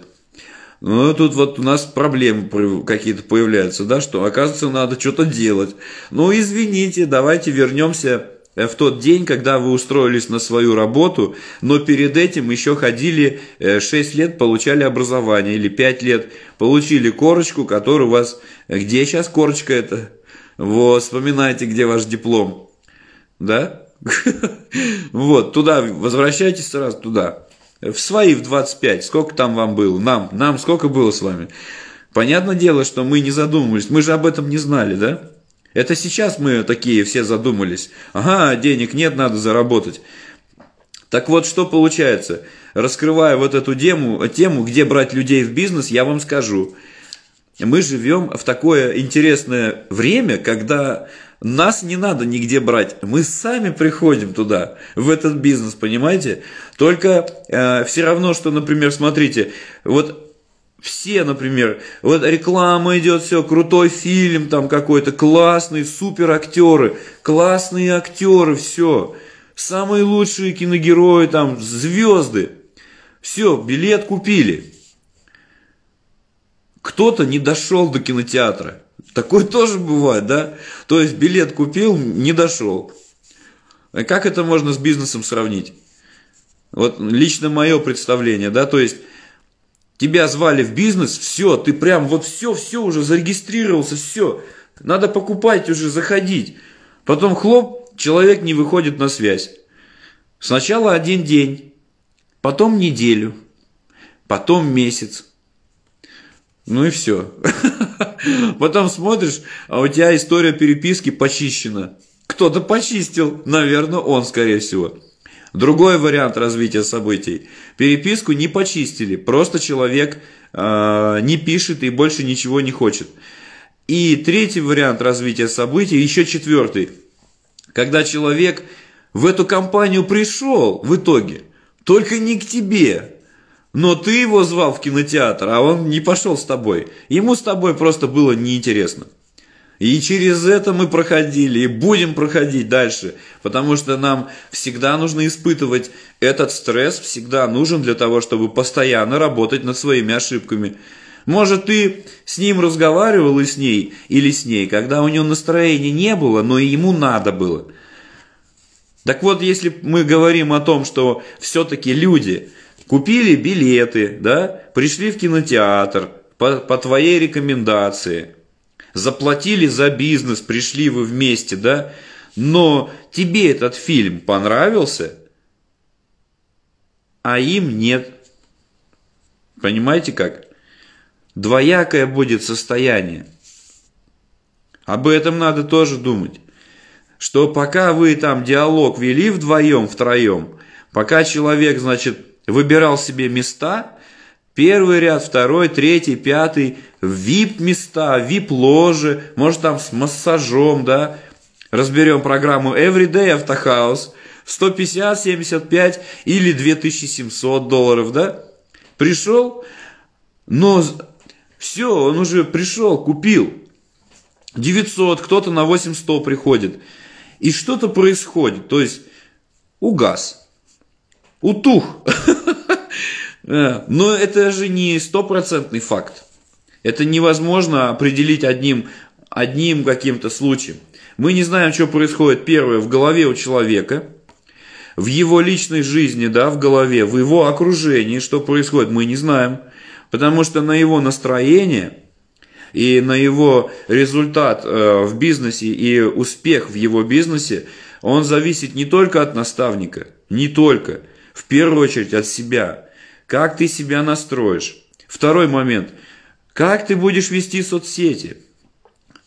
ну, тут вот у нас проблемы какие-то появляются, да, что, оказывается, надо что-то делать. Ну, извините, давайте вернемся Э, в тот день, когда вы устроились на свою работу, но перед этим еще ходили 6 э, лет, получали образование, или 5 лет, получили корочку, которую у вас... Э, где сейчас корочка это? Вот, вспоминайте, где ваш диплом. Да? [LAUGHS] Вот, туда, возвращайтесь сразу туда. В свои, в 25, сколько там вам было? Нам, нам сколько было с вами? Понятное дело, что мы не задумывались, мы же об этом не знали, да? Это сейчас мы такие все задумались. Ага, денег нет, надо заработать. Так вот, что получается? Раскрывая вот эту тему, тему, где брать людей в бизнес, я вам скажу. Мы живем в такое интересное время, когда нас не надо нигде брать. Мы сами приходим туда, в этот бизнес, понимаете? Только э, все равно, что, например, смотрите, вот все, например, вот реклама идет, все, крутой фильм там какой-то, классный, супер актеры, классные актеры, все. Самые лучшие киногерои там, звезды. Все, билет купили. Кто-то не дошел до кинотеатра. Такое [LAUGHS] тоже бывает, да? То есть билет купил, не дошел. А как это можно с бизнесом сравнить? Вот лично мое представление, да, то есть тебя звали в бизнес, все, ты прям вот все, все уже зарегистрировался, все, надо покупать уже, заходить. Потом хлоп, человек не выходит на связь. Сначала один день, потом неделю, потом месяц. Ну и все. [LAUGHS] Потом смотришь, а у тебя история переписки почищена. Кто-то почистил, наверное, он, скорее всего. Другой вариант развития событий. Переписку не почистили, просто человек э, не пишет и больше ничего не хочет. И третий вариант развития событий, еще четвертый. Когда человек в эту компанию пришел в итоге, только не к тебе, но ты его звал в кинотеатр, а он не пошел с тобой. Ему с тобой просто было неинтересно. И через это мы проходили, и будем проходить дальше, потому что нам всегда нужно испытывать этот стресс, всегда нужен для того, чтобы постоянно работать над своими ошибками. Может, ты с ним разговаривал и с ней, или с ней, когда у него настроения не было, но ему надо было. Так вот, если мы говорим о том, что все-таки люди купили билеты, да, пришли в кинотеатр по, по твоей рекомендации – заплатили за бизнес, пришли вы вместе, да, но тебе этот фильм понравился, а им нет. Понимаете как? Двоякое будет состояние. Об этом надо тоже думать. Что пока вы там диалог вели вдвоем, втроем, пока человек, значит, выбирал себе места, первый ряд, второй, третий, пятый, вип-места, вип-ложи, может там с массажом, да. Разберем программу Everyday Автохаус. 150, 75 или 2700 долларов, да? Пришел, но все, он уже пришел, купил. 900, кто-то на 800 приходит. И что-то происходит, то есть угас, утух. [LAUGHS] Э, но это же не стопроцентный факт. Это невозможно определить одним, одним каким-то случаем. Мы не знаем, что происходит первое в голове у человека, в его личной жизни, да, в голове, в его окружении, что происходит, мы не знаем. Потому что на его настроение и на его результат э, в бизнесе и успех в его бизнесе, он зависит не только от наставника, не только, в первую очередь от себя. Как ты себя настроишь? Второй момент – как ты будешь вести соцсети?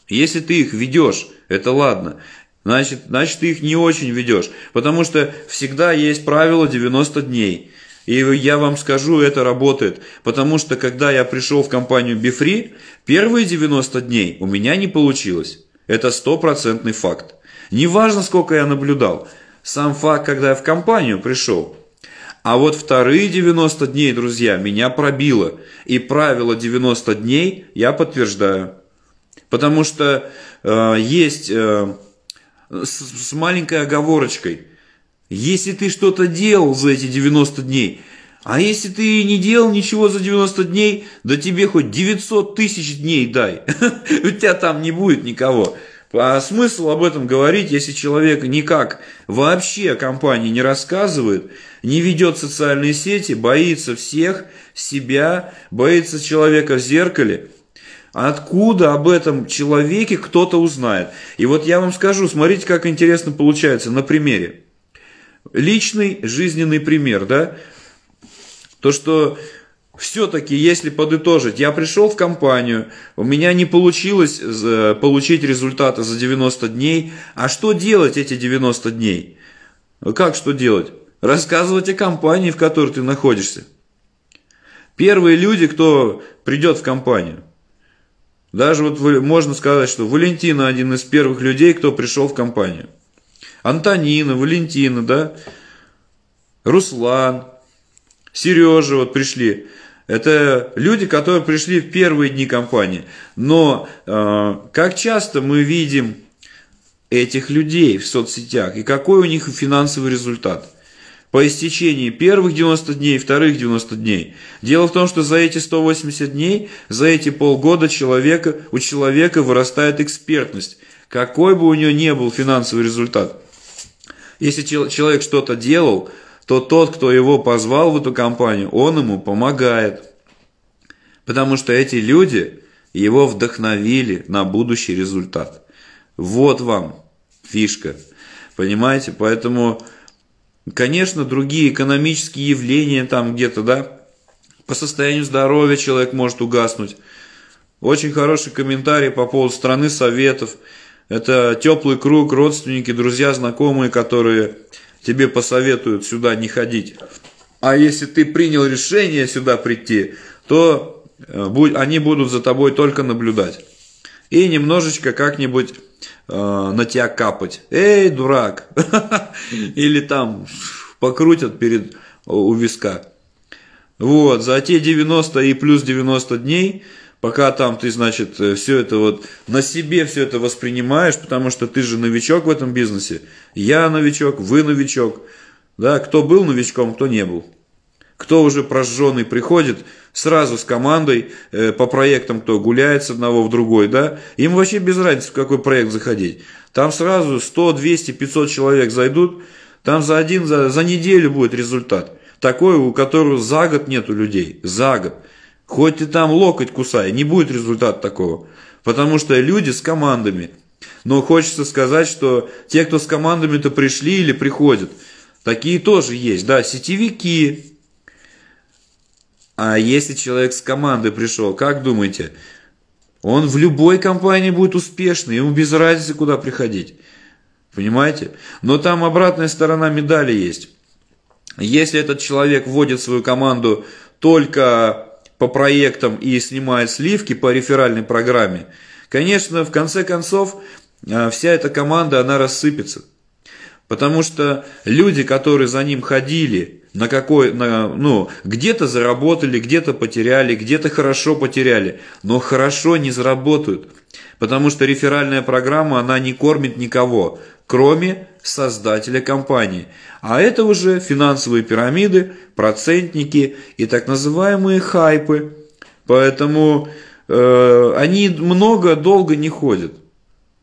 Если ты их ведешь, это ладно. Значит, значит, ты их не очень ведешь. Потому что всегда есть правило 90 дней. И я вам скажу, это работает. Потому что когда я пришел в компанию Бифри, первые 90 дней у меня не получилось. Это стопроцентный факт. Неважно, сколько я наблюдал. Сам факт, когда я в компанию пришел, а вот вторые 90 дней, друзья, меня пробило. И правило 90 дней я подтверждаю. Потому что э, есть э, с, с маленькой оговорочкой. Если ты что-то делал за эти 90 дней, а если ты не делал ничего за 90 дней, да тебе хоть 900 тысяч дней дай. [LAUGHS] У тебя там не будет никого. А смысл об этом говорить, если человек никак вообще о компании не рассказывает, не ведет социальные сети, боится всех, себя, боится человека в зеркале – Откуда об этом человеке кто-то узнает? И вот я вам скажу, смотрите, как интересно получается на примере. Личный жизненный пример, да? То, что все-таки, если подытожить, я пришел в компанию, у меня не получилось э, получить результаты за 90 дней. А что делать эти 90 дней? Как что делать? Рассказывать о компании, в которой ты находишься. Первые люди, кто придет в компанию. Даже вот можно сказать, что Валентина один из первых людей, кто пришел в компанию. Антонина, Валентина, да? Руслан, Сережа вот пришли. Это люди, которые пришли в первые дни компании. Но э, как часто мы видим этих людей в соцсетях и какой у них финансовый результат по истечении первых 90 дней, вторых 90 дней. Дело в том, что за эти 180 дней, за эти полгода человека, у человека вырастает экспертность, какой бы у него ни был финансовый результат. Если человек что-то делал, то тот, кто его позвал в эту компанию, он ему помогает. Потому что эти люди его вдохновили на будущий результат. Вот вам фишка. Понимаете? Поэтому, конечно, другие экономические явления там где-то, да, по состоянию здоровья человек может угаснуть. Очень хороший комментарий по поводу страны советов. Это теплый круг, родственники, друзья, знакомые, которые тебе посоветуют сюда не ходить. А если ты принял решение сюда прийти, то э, они будут за тобой только наблюдать. И немножечко как-нибудь э, на тебя капать. Эй, дурак! [LAUGHS] Или там покрутят перед э, у виска. Вот, за те 90 и плюс 90 дней – Пока там ты, значит, э, все это вот на себе все это воспринимаешь, потому что ты же новичок в этом бизнесе. Я новичок, вы новичок. Да, кто был новичком, кто не был. Кто уже прожженный приходит сразу с командой, э, по проектам кто гуляет с одного в другой, да, им вообще без разницы, в какой проект заходить. Там сразу 100, 200, 500 человек зайдут, там за один, за, за неделю будет результат. Такой, у которого за год нету людей, за год. Хоть и там локоть кусай, не будет результат такого. Потому что люди с командами. Но хочется сказать, что те, кто с командами-то пришли или приходят, такие тоже есть. Да, сетевики. А если человек с команды пришел, как думаете, он в любой компании будет успешный, ему без разницы, куда приходить. Понимаете? Но там обратная сторона медали есть. Если этот человек вводит свою команду только по проектам и снимает сливки по реферальной программе, конечно, в конце концов, э, вся эта команда, она рассыпется. Потому что люди, которые за ним ходили, на какой, на, ну, где-то заработали, где-то потеряли, где-то хорошо потеряли, но хорошо не заработают. Потому что реферальная программа, она не кормит никого кроме создателя компании. А это уже финансовые пирамиды, процентники и так называемые хайпы. Поэтому э, они много, долго не ходят.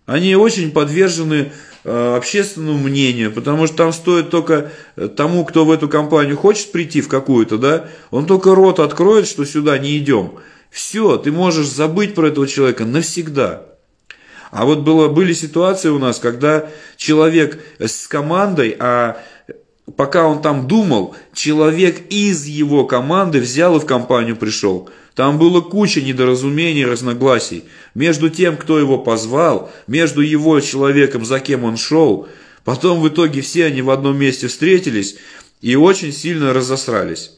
Они очень подвержены э, общественному мнению, потому что там стоит только э, тому, кто в эту компанию хочет прийти в какую-то, да, он только рот откроет, что сюда не идем. Все, ты можешь забыть про этого человека навсегда. А вот было, были ситуации у нас, когда человек с командой, а пока он там думал, человек из его команды взял и в компанию пришел. Там было куча недоразумений, разногласий. Между тем, кто его позвал, между его человеком, за кем он шел. Потом в итоге все они в одном месте встретились и очень сильно разосрались.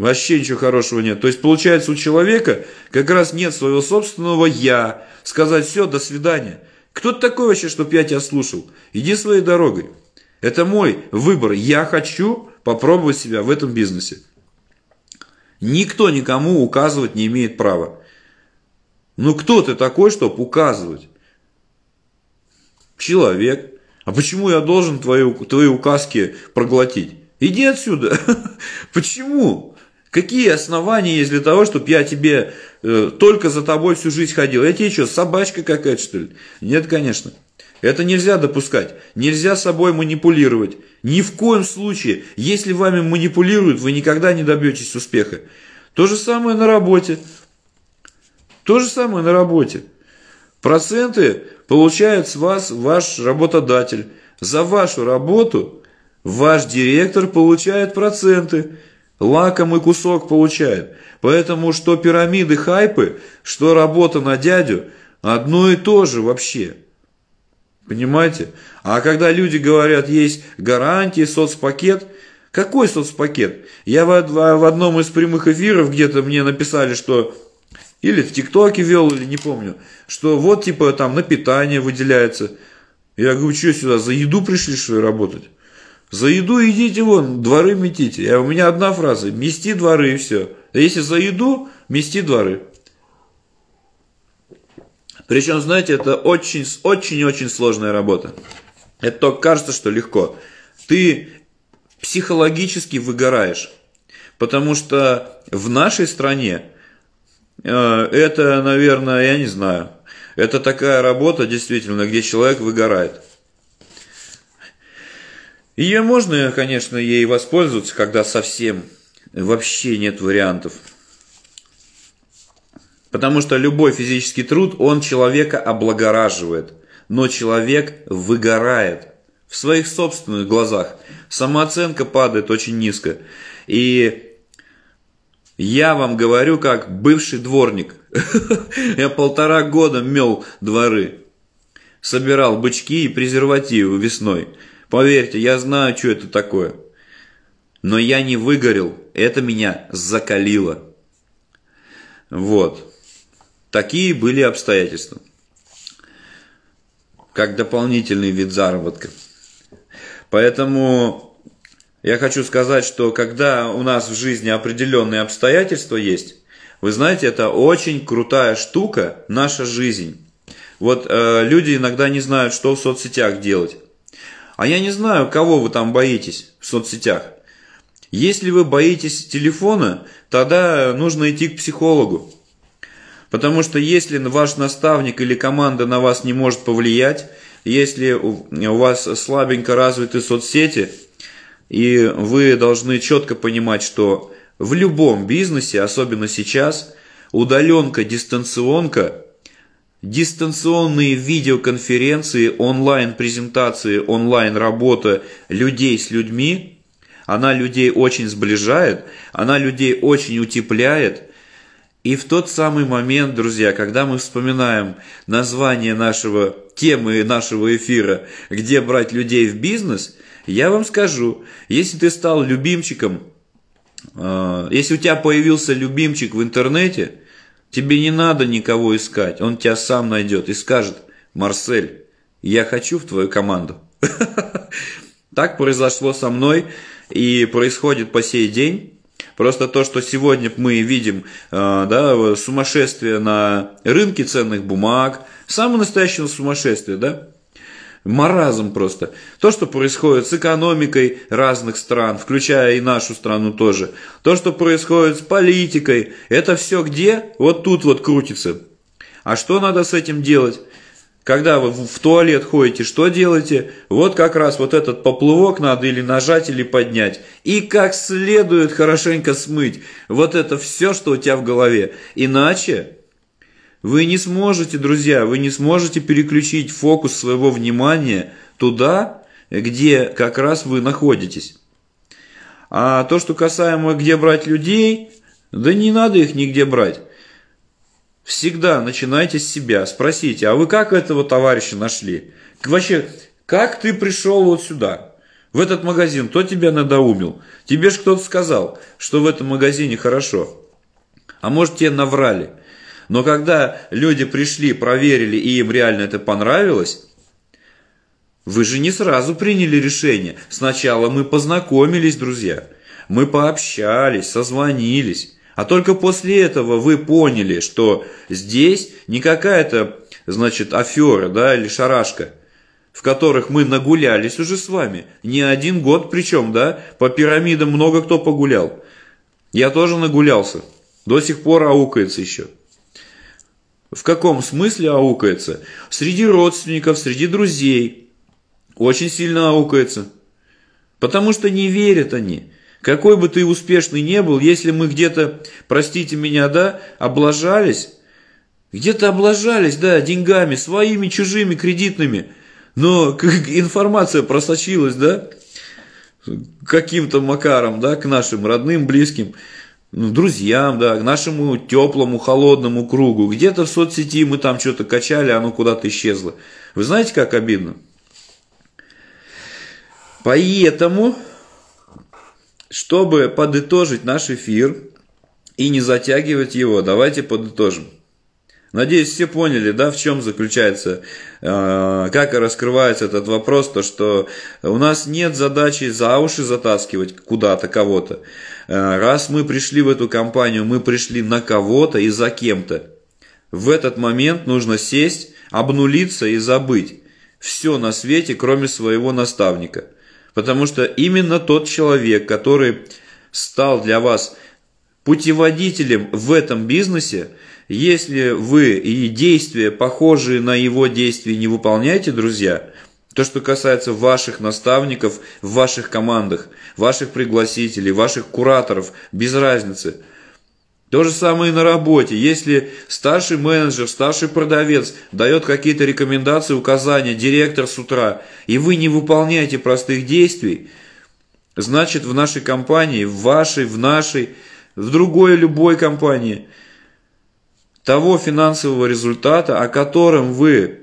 Вообще ничего хорошего нет. То есть получается у человека как раз нет своего собственного «я». Сказать «все, до свидания». Кто ты такой вообще, чтобы я тебя слушал? Иди своей дорогой. Это мой выбор. Я хочу попробовать себя в этом бизнесе. Никто никому указывать не имеет права. Ну кто ты такой, чтобы указывать? Человек. А почему я должен твои, твои указки проглотить? Иди отсюда. [LAUGHS] Почему? Какие основания есть для того, чтобы я тебе э, только за тобой всю жизнь ходил? Я тебе что, собачка какая-то, что ли? Нет, конечно. Это нельзя допускать. Нельзя собой манипулировать. Ни в коем случае. Если вами манипулируют, вы никогда не добьетесь успеха. То же самое на работе. То же самое на работе. Проценты получает с вас ваш работодатель. За вашу работу ваш директор получает проценты. Лакомый кусок получают, Поэтому что пирамиды хайпы, что работа на дядю, одно и то же вообще. Понимаете? А когда люди говорят, есть гарантии, соцпакет, какой соцпакет? Я в, в одном из прямых эфиров где-то мне написали, что или в ТикТоке вел, или не помню, что вот типа там на питание выделяется. Я говорю, что сюда, за еду пришли, что ли, работать? За еду идите вон, дворы метите. Я у меня одна фраза, мести дворы и все. если за еду, мести дворы. Причем, знаете, это очень-очень-очень сложная работа. Это только кажется, что легко. Ты психологически выгораешь. Потому что в нашей стране э, это, наверное, я не знаю, это такая работа действительно, где человек выгорает. Ее можно, конечно, ей воспользоваться, когда совсем вообще нет вариантов. Потому что любой физический труд, он человека облагораживает. Но человек выгорает в своих собственных глазах. Самооценка падает очень низко. И я вам говорю, как бывший дворник. [LAUGHS] Я полтора года мел дворы. Собирал бычки и презервативы весной. Поверьте, я знаю, что это такое. Но я не выгорел, это меня закалило. Вот. Такие были обстоятельства. Как дополнительный вид заработка. Поэтому я хочу сказать, что когда у нас в жизни определенные обстоятельства есть, вы знаете, это очень крутая штука, наша жизнь. Вот э, люди иногда не знают, что в соцсетях делать. А я не знаю, кого вы там боитесь в соцсетях. Если вы боитесь телефона, тогда нужно идти к психологу. Потому что если ваш наставник или команда на вас не может повлиять, если у вас слабенько развиты соцсети, и вы должны четко понимать, что в любом бизнесе, особенно сейчас, удаленка, дистанционка дистанционные видеоконференции, онлайн-презентации, онлайн-работа людей с людьми, она людей очень сближает, она людей очень утепляет. И в тот самый момент, друзья, когда мы вспоминаем название нашего темы нашего эфира «Где брать людей в бизнес», я вам скажу, если ты стал любимчиком, э, если у тебя появился любимчик в интернете – Тебе не надо никого искать, он тебя сам найдет и скажет, «Марсель, я хочу в твою команду». [LAUGHS] Так произошло со мной и происходит по сей день. Просто то, что сегодня мы видим э, да, сумасшествие на рынке ценных бумаг, самое настоящее сумасшествие, да, маразм просто. То, что происходит с экономикой разных стран, включая и нашу страну тоже, то, что происходит с политикой, это все где? Вот тут вот крутится. А что надо с этим делать? Когда вы в туалет ходите, что делаете? Вот как раз вот этот поплывок надо или нажать, или поднять. И как следует хорошенько смыть вот это все, что у тебя в голове. Иначе вы не сможете, друзья, вы не сможете переключить фокус своего внимания туда, где как раз вы находитесь. А то, что касаемо, где брать людей, да не надо их нигде брать. Всегда начинайте с себя, спросите, а вы как этого товарища нашли? Вообще, как ты пришел вот сюда, в этот магазин, кто тебя надоумил? Тебе же кто-то сказал, что в этом магазине хорошо. А может тебе наврали – но когда люди пришли, проверили, и им реально это понравилось, вы же не сразу приняли решение. Сначала мы познакомились, друзья. Мы пообщались, созвонились. А только после этого вы поняли, что здесь не какая-то, значит, афера, да, или шарашка, в которых мы нагулялись уже с вами. Не один год причем, да, по пирамидам много кто погулял. Я тоже нагулялся. До сих пор аукается еще. В каком смысле аукается? Среди родственников, среди друзей. Очень сильно аукается. Потому что не верят они. Какой бы ты успешный не был, если мы где-то, простите меня, да, облажались, где-то облажались, да, деньгами, своими, чужими, кредитными, но как, информация просочилась, да, каким-то макаром, да, к нашим родным, близким – ну, друзьям, да, к нашему теплому, холодному кругу. Где-то в соцсети мы там что-то качали, оно куда-то исчезло. Вы знаете, как обидно? Поэтому, чтобы подытожить наш эфир и не затягивать его, давайте подытожим. Надеюсь, все поняли, да, в чем заключается, э, как раскрывается этот вопрос, то что у нас нет задачи за уши затаскивать куда-то кого-то. Э, раз мы пришли в эту компанию, мы пришли на кого-то и за кем-то. В этот момент нужно сесть, обнулиться и забыть все на свете, кроме своего наставника. Потому что именно тот человек, который стал для вас путеводителем в этом бизнесе, если вы и действия, похожие на его действия, не выполняете, друзья – то, что касается ваших наставников в ваших командах, ваших пригласителей, ваших кураторов, без разницы. То же самое и на работе. Если старший менеджер, старший продавец дает какие-то рекомендации, указания, директор с утра, и вы не выполняете простых действий, значит в нашей компании, в вашей, в нашей, в другой любой компании, того финансового результата, о котором вы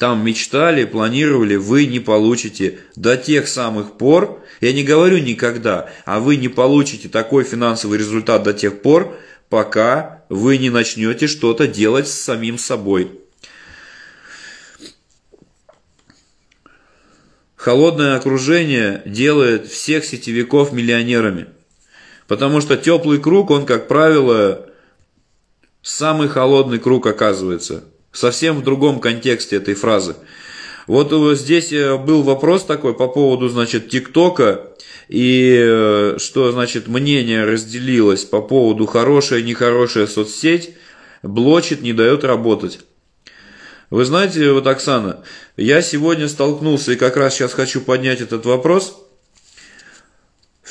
там мечтали, планировали, вы не получите до тех самых пор, я не говорю никогда, а вы не получите такой финансовый результат до тех пор, пока вы не начнете что-то делать с самим собой. Холодное окружение делает всех сетевиков миллионерами. Потому что теплый круг, он, как правило, самый холодный круг оказывается – Совсем в другом контексте этой фразы. Вот э, здесь э, был вопрос такой по поводу, значит, ТикТока и э, что, значит, мнение разделилось по поводу хорошая, нехорошая соцсеть, блочит, не дает работать. Вы знаете, вот Оксана, я сегодня столкнулся и как раз сейчас хочу поднять этот вопрос.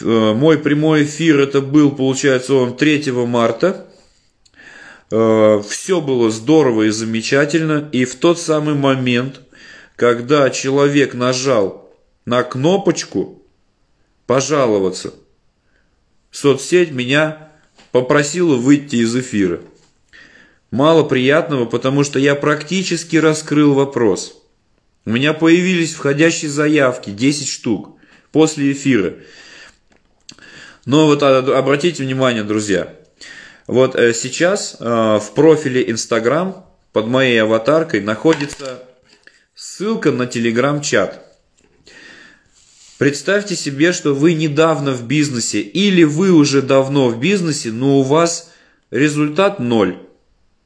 Мой прямой эфир это был, получается, он 3 марта. Э, все было здорово и замечательно, и в тот самый момент, когда человек нажал на кнопочку «Пожаловаться», соцсеть меня попросила выйти из эфира. Мало приятного, потому что я практически раскрыл вопрос. У меня появились входящие заявки, 10 штук, после эфира. Но вот а, обратите внимание, друзья – вот э, сейчас э, в профиле Instagram под моей аватаркой находится ссылка на телеграм-чат. Представьте себе, что вы недавно в бизнесе или вы уже давно в бизнесе, но у вас результат ноль.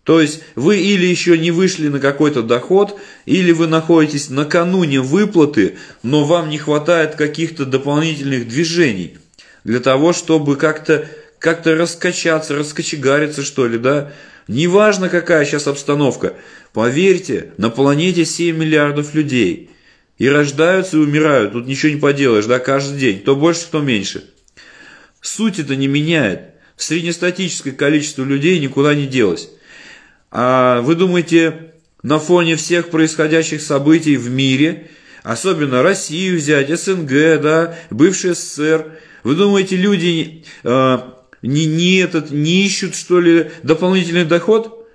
То есть вы или еще не вышли на какой-то доход, или вы находитесь накануне выплаты, но вам не хватает каких-то дополнительных движений для того, чтобы как-то как-то раскачаться, раскочегариться что ли, да? Неважно, какая сейчас обстановка. Поверьте, на планете 7 миллиардов людей. И рождаются, и умирают. Тут ничего не поделаешь, да, каждый день. Кто больше, кто меньше. Суть это не меняет. Среднестатическое количество людей никуда не делось. А вы думаете, на фоне всех происходящих событий в мире, особенно Россию взять, СНГ, да, бывший СССР, вы думаете, люди э, не, не, этот, не ищут, что ли, дополнительный доход?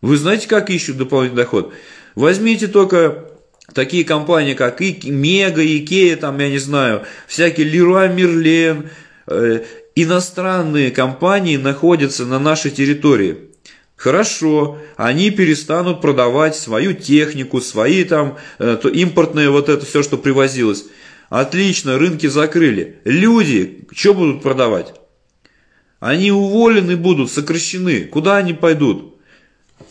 Вы знаете, как ищут дополнительный доход? Возьмите только такие компании, как и Мега, Икея, там, я не знаю, всякие Леруа Мерлен, э, иностранные компании находятся на нашей территории. Хорошо, они перестанут продавать свою технику, свои там, э, то импортное вот это все, что привозилось. Отлично, рынки закрыли. Люди, что будут продавать? Они уволены будут, сокращены. Куда они пойдут?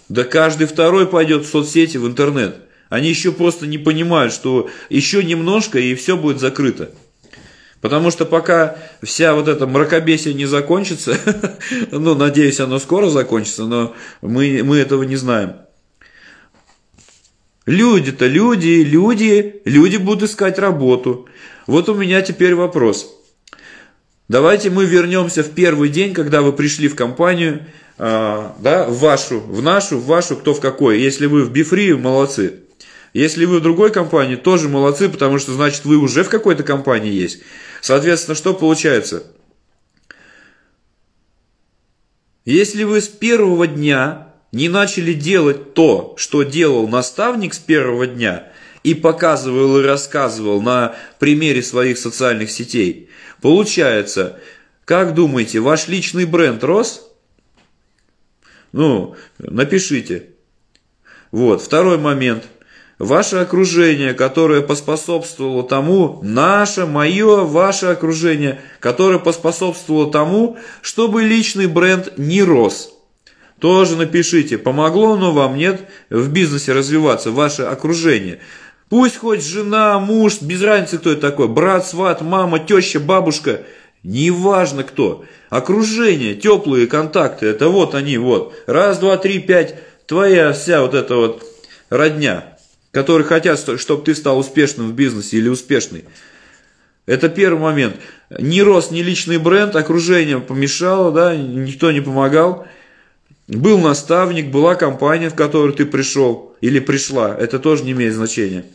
Да каждый второй пойдет в соцсети, в интернет. Они еще просто не понимают, что еще немножко и все будет закрыто. Потому что пока вся вот эта мракобесие не закончится, [LAUGHS] ну, надеюсь, оно скоро закончится, но мы, мы этого не знаем. Люди-то люди, люди, люди будут искать работу. Вот у меня теперь вопрос. Давайте мы вернемся в первый день, когда вы пришли в компанию, а, да, в вашу, в нашу, в вашу, кто в какой. Если вы в Бифри, молодцы. Если вы в другой компании, тоже молодцы, потому что, значит, вы уже в какой-то компании есть. Соответственно, что получается? Если вы с первого дня не начали делать то, что делал наставник с первого дня и показывал и рассказывал на примере своих социальных сетей – Получается, как думаете, ваш личный бренд рос? Ну, напишите. Вот, второй момент. Ваше окружение, которое поспособствовало тому, наше, мое, ваше окружение, которое поспособствовало тому, чтобы личный бренд не рос. Тоже напишите, помогло оно вам, нет, в бизнесе развиваться, ваше окружение – Пусть хоть жена, муж, без разницы кто это такой, брат, сват, мама, теща, бабушка, неважно кто. Окружение, теплые контакты, это вот они, вот. Раз, два, три, пять, твоя вся вот эта вот родня, которые хотят, чтобы ты стал успешным в бизнесе или успешный, Это первый момент. Не рост, не личный бренд, окружение помешало, да, никто не помогал. Был наставник, была компания, в которую ты пришел или пришла, это тоже не имеет значения.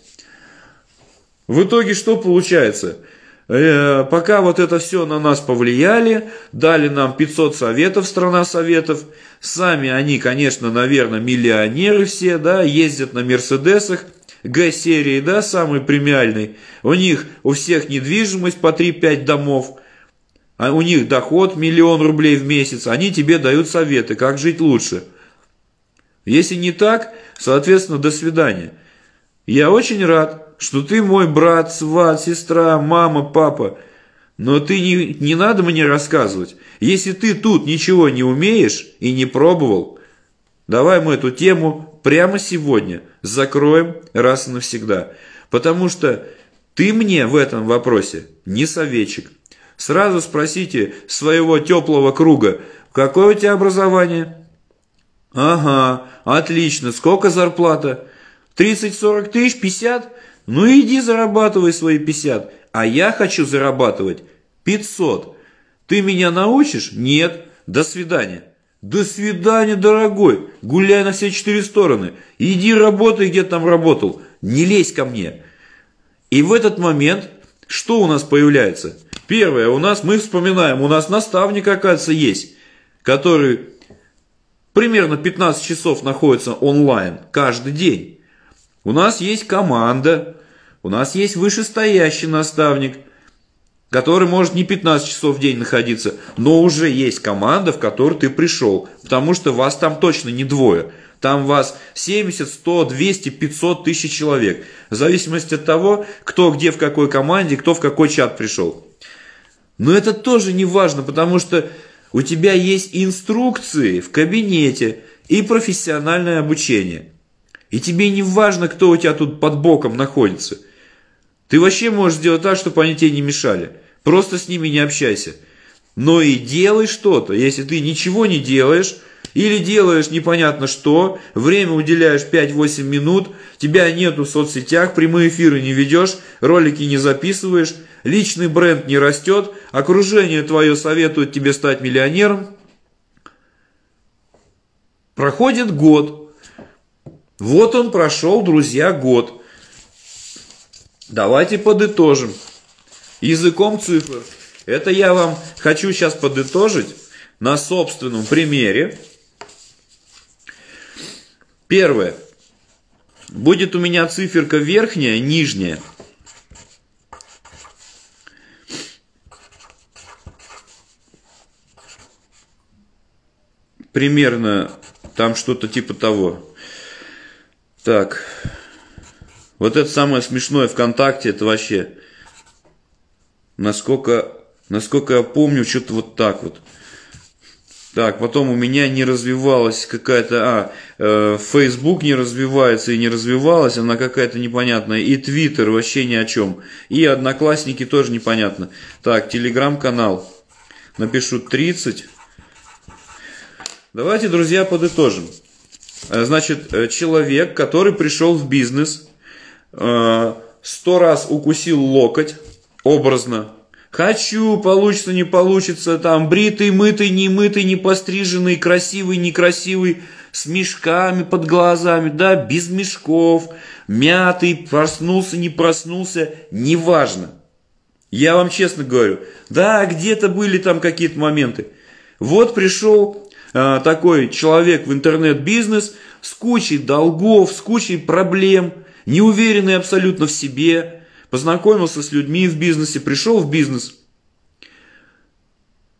В итоге что получается? Э, пока вот это все на нас повлияли, дали нам 500 советов, страна советов, сами они, конечно, наверное, миллионеры все, да, ездят на Мерседесах, Г-серии, да, самый премиальный, у них у всех недвижимость по 3-5 домов, а у них доход миллион рублей в месяц, они тебе дают советы, как жить лучше. Если не так, соответственно, до свидания. Я очень рад, что ты мой брат, сват, сестра, мама, папа. Но ты не, не надо мне рассказывать. Если ты тут ничего не умеешь и не пробовал, давай мы эту тему прямо сегодня закроем раз и навсегда. Потому что ты мне в этом вопросе не советчик. Сразу спросите своего теплого круга, какое у тебя образование? Ага, отлично, сколько зарплата? 30-40 тысяч, 50? Ну иди зарабатывай свои 50, а я хочу зарабатывать 500. Ты меня научишь? Нет. До свидания. До свидания, дорогой. Гуляй на все четыре стороны. Иди работай, где там работал. Не лезь ко мне. И в этот момент что у нас появляется? Первое, у нас мы вспоминаем, у нас наставник, оказывается, есть, который примерно 15 часов находится онлайн каждый день. У нас есть команда, у нас есть вышестоящий наставник, который может не 15 часов в день находиться, но уже есть команда, в которую ты пришел, потому что вас там точно не двое. Там вас 70, 100, 200, 500 тысяч человек. В зависимости от того, кто где в какой команде, кто в какой чат пришел. Но это тоже не важно, потому что у тебя есть инструкции в кабинете и профессиональное обучение. И тебе не важно, кто у тебя тут под боком находится. Ты вообще можешь сделать так, чтобы они тебе не мешали. Просто с ними не общайся. Но и делай что-то. Если ты ничего не делаешь, или делаешь непонятно что, время уделяешь 5-8 минут, тебя нету в соцсетях, прямые эфиры не ведешь, ролики не записываешь, личный бренд не растет, окружение твое советует тебе стать миллионером. Проходит год, вот он прошел, друзья, год. Давайте подытожим. Языком цифр. Это я вам хочу сейчас подытожить на собственном примере. Первое. Будет у меня циферка верхняя, нижняя. Примерно там что-то типа того. Так. Вот это самое смешное ВКонтакте, это вообще... Насколько, насколько я помню, что-то вот так вот. Так, потом у меня не развивалась какая-то... А, э, Facebook не развивается и не развивалась, она какая-то непонятная. И Twitter вообще ни о чем. И Одноклассники тоже непонятно. Так, Телеграм-канал. Напишу 30. Давайте, друзья, подытожим. Э, значит, э, человек, который пришел в бизнес, э, сто раз укусил локоть, образно, Хочу, получится, не получится, там, бритый, мытый, не мытый, не постриженный, красивый, некрасивый, с мешками под глазами, да, без мешков, мятый, проснулся, не проснулся, неважно. Я вам честно говорю, да, где-то были там какие-то моменты. Вот пришел Э, такой человек в интернет-бизнес с кучей долгов, с кучей проблем, неуверенный абсолютно в себе, познакомился с людьми в бизнесе, пришел в бизнес.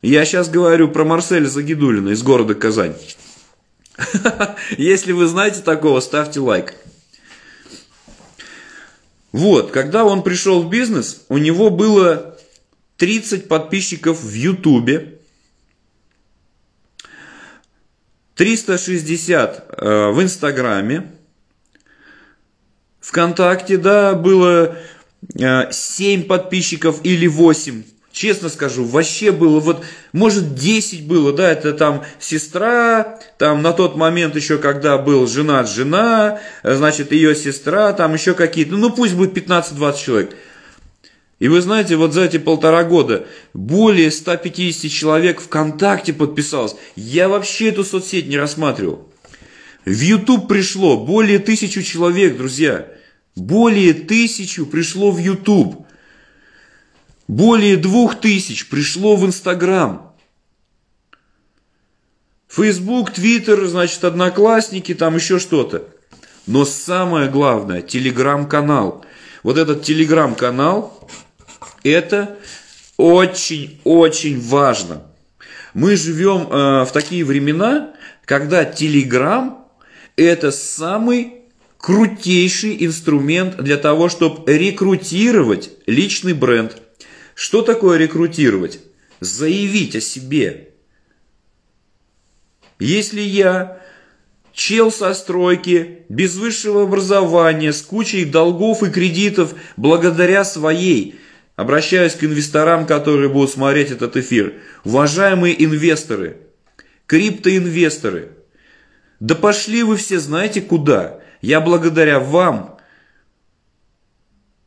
Я сейчас говорю про Марселя Загидулина из города Казань. [LAUGHS] Если вы знаете такого, ставьте лайк. Вот, когда он пришел в бизнес, у него было 30 подписчиков в Ютубе, 360 э, в Инстаграме. ВКонтакте, да, было э, 7 подписчиков или 8. Честно скажу, вообще было, вот, может, 10 было, да, это там сестра, там на тот момент еще, когда был женат жена, э, значит, ее сестра, там еще какие-то, ну, пусть будет 15-20 человек. И вы знаете, вот за эти полтора года более 150 человек ВКонтакте подписалось. Я вообще эту соцсеть не рассматривал. В YouTube пришло более тысячу человек, друзья. Более тысячу пришло в YouTube. Более двух тысяч пришло в Инстаграм. Фейсбук, Твиттер, значит, Одноклассники, там еще что-то. Но самое главное, телеграм-канал. Вот этот телеграм-канал, это очень-очень важно. Мы живем э, в такие времена, когда телеграм это самый крутейший инструмент для того, чтобы рекрутировать личный бренд. Что такое рекрутировать? Заявить о себе. Если я чел со стройки, без высшего образования, с кучей долгов и кредитов, благодаря своей Обращаюсь к инвесторам, которые будут смотреть этот эфир. Уважаемые инвесторы, криптоинвесторы, да пошли вы все знаете куда. Я благодаря вам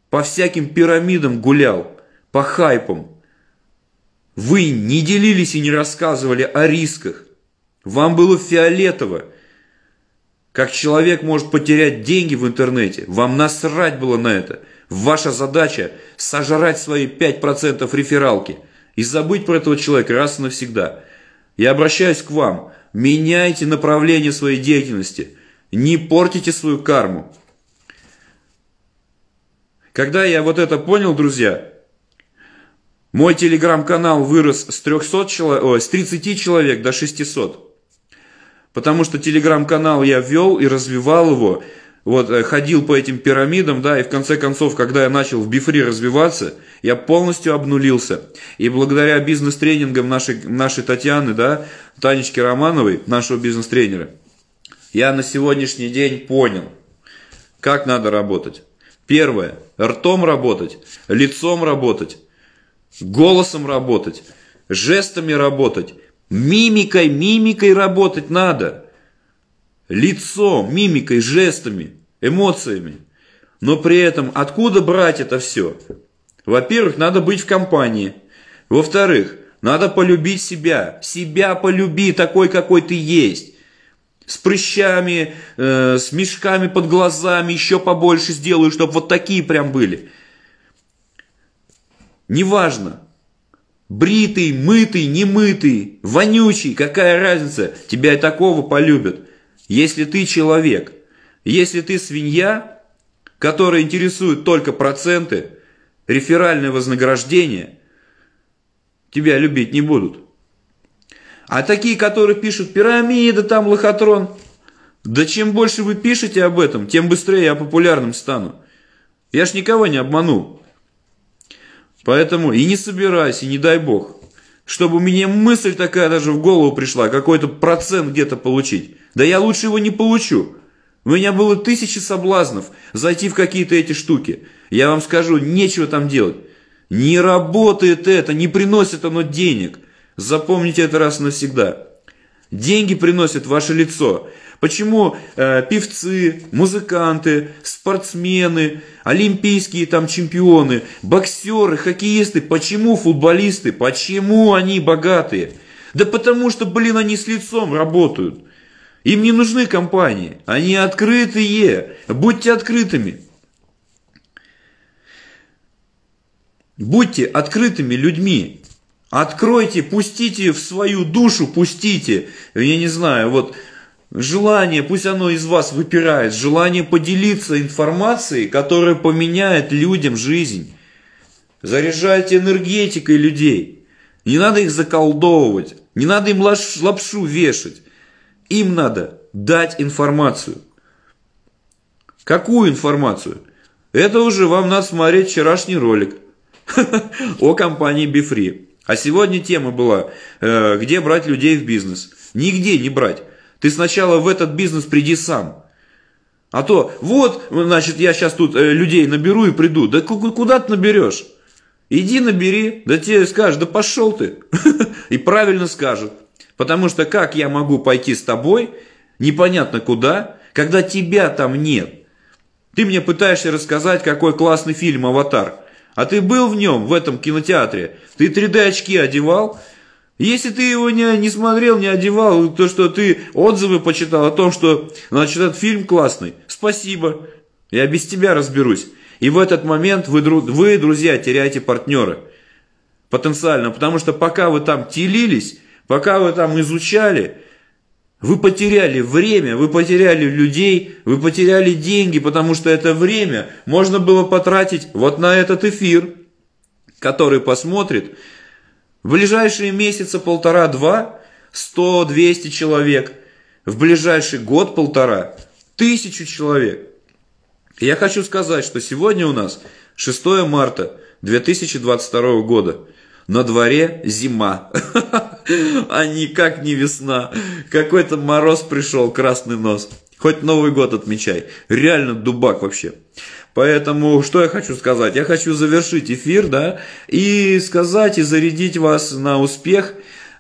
по всяким пирамидам гулял, по хайпам. Вы не делились и не рассказывали о рисках. Вам было фиолетово. Как человек может потерять деньги в интернете. Вам насрать было на это. Ваша задача – сожрать свои 5% рефералки и забыть про этого человека раз и навсегда. Я обращаюсь к вам. Меняйте направление своей деятельности. Не портите свою карму. Когда я вот это понял, друзья, мой телеграм-канал вырос с, 300 человек, о, с 30 человек до 600. Потому что телеграм-канал я вел и развивал его – вот э, ходил по этим пирамидам, да, и в конце концов, когда я начал в Бифри развиваться, я полностью обнулился. И благодаря бизнес-тренингам нашей, нашей Татьяны, да, Танечки Романовой, нашего бизнес-тренера, я на сегодняшний день понял, как надо работать. Первое, ртом работать, лицом работать, голосом работать, жестами работать, мимикой, мимикой работать надо. Лицо, мимикой, жестами – эмоциями. Но при этом откуда брать это все? Во-первых, надо быть в компании. Во-вторых, надо полюбить себя. Себя полюби такой, какой ты есть. С прыщами, э, с мешками под глазами, еще побольше сделаю, чтобы вот такие прям были. Неважно, бритый, мытый, немытый, вонючий, какая разница, тебя и такого полюбят, если ты человек. Если ты свинья, которая интересует только проценты, реферальное вознаграждение, тебя любить не будут. А такие, которые пишут пирамиды, там лохотрон, да чем больше вы пишете об этом, тем быстрее я популярным стану. Я ж никого не обману. Поэтому и не собирайся, и не дай бог. Чтобы мне мысль такая даже в голову пришла, какой-то процент где-то получить. Да я лучше его не получу. У меня было тысячи соблазнов зайти в какие-то эти штуки. Я вам скажу, нечего там делать. Не работает это, не приносит оно денег. Запомните это раз и навсегда. Деньги приносят ваше лицо. Почему э, певцы, музыканты, спортсмены, олимпийские там чемпионы, боксеры, хоккеисты, почему футболисты, почему они богатые? Да потому что, блин, они с лицом работают. Им не нужны компании, они открытые, будьте открытыми. Будьте открытыми людьми. Откройте, пустите в свою душу, пустите, я не знаю, вот желание, пусть оно из вас выпирает, желание поделиться информацией, которая поменяет людям жизнь. Заряжайте энергетикой людей. Не надо их заколдовывать, не надо им лапшу вешать. Им надо дать информацию. Какую информацию? Это уже вам надо смотреть вчерашний ролик [LAUGHS] о компании Бифри. А сегодня тема была, э, где брать людей в бизнес. Нигде не брать. Ты сначала в этот бизнес приди сам. А то, вот, значит, я сейчас тут э, людей наберу и приду. Да куда ты наберешь? Иди набери, да тебе скажут, да пошел ты. [LAUGHS] И правильно скажут. Потому что как я могу пойти с тобой, непонятно куда, когда тебя там нет? Ты мне пытаешься рассказать, какой классный фильм «Аватар». А ты был в нем, в этом кинотеатре? Ты 3D-очки одевал? Если ты его не, не смотрел, не одевал, то что ты отзывы почитал о том, что, значит, этот фильм классный, спасибо, я без тебя разберусь. И в этот момент вы, вы друзья, теряете партнера потенциально, потому что пока вы там телились, Пока вы там изучали, вы потеряли время, вы потеряли людей, вы потеряли деньги, потому что это время можно было потратить вот на этот эфир, который посмотрит в ближайшие месяцы полтора-два 100-200 человек, в ближайший год-полтора тысячу человек. я хочу сказать, что сегодня у нас 6 марта 2022 года – на дворе зима, а никак не весна. Какой-то мороз пришел, красный нос. Хоть Новый год отмечай. Реально дубак вообще. Поэтому что я хочу сказать? Я хочу завершить эфир, да, и сказать, и зарядить вас на успех.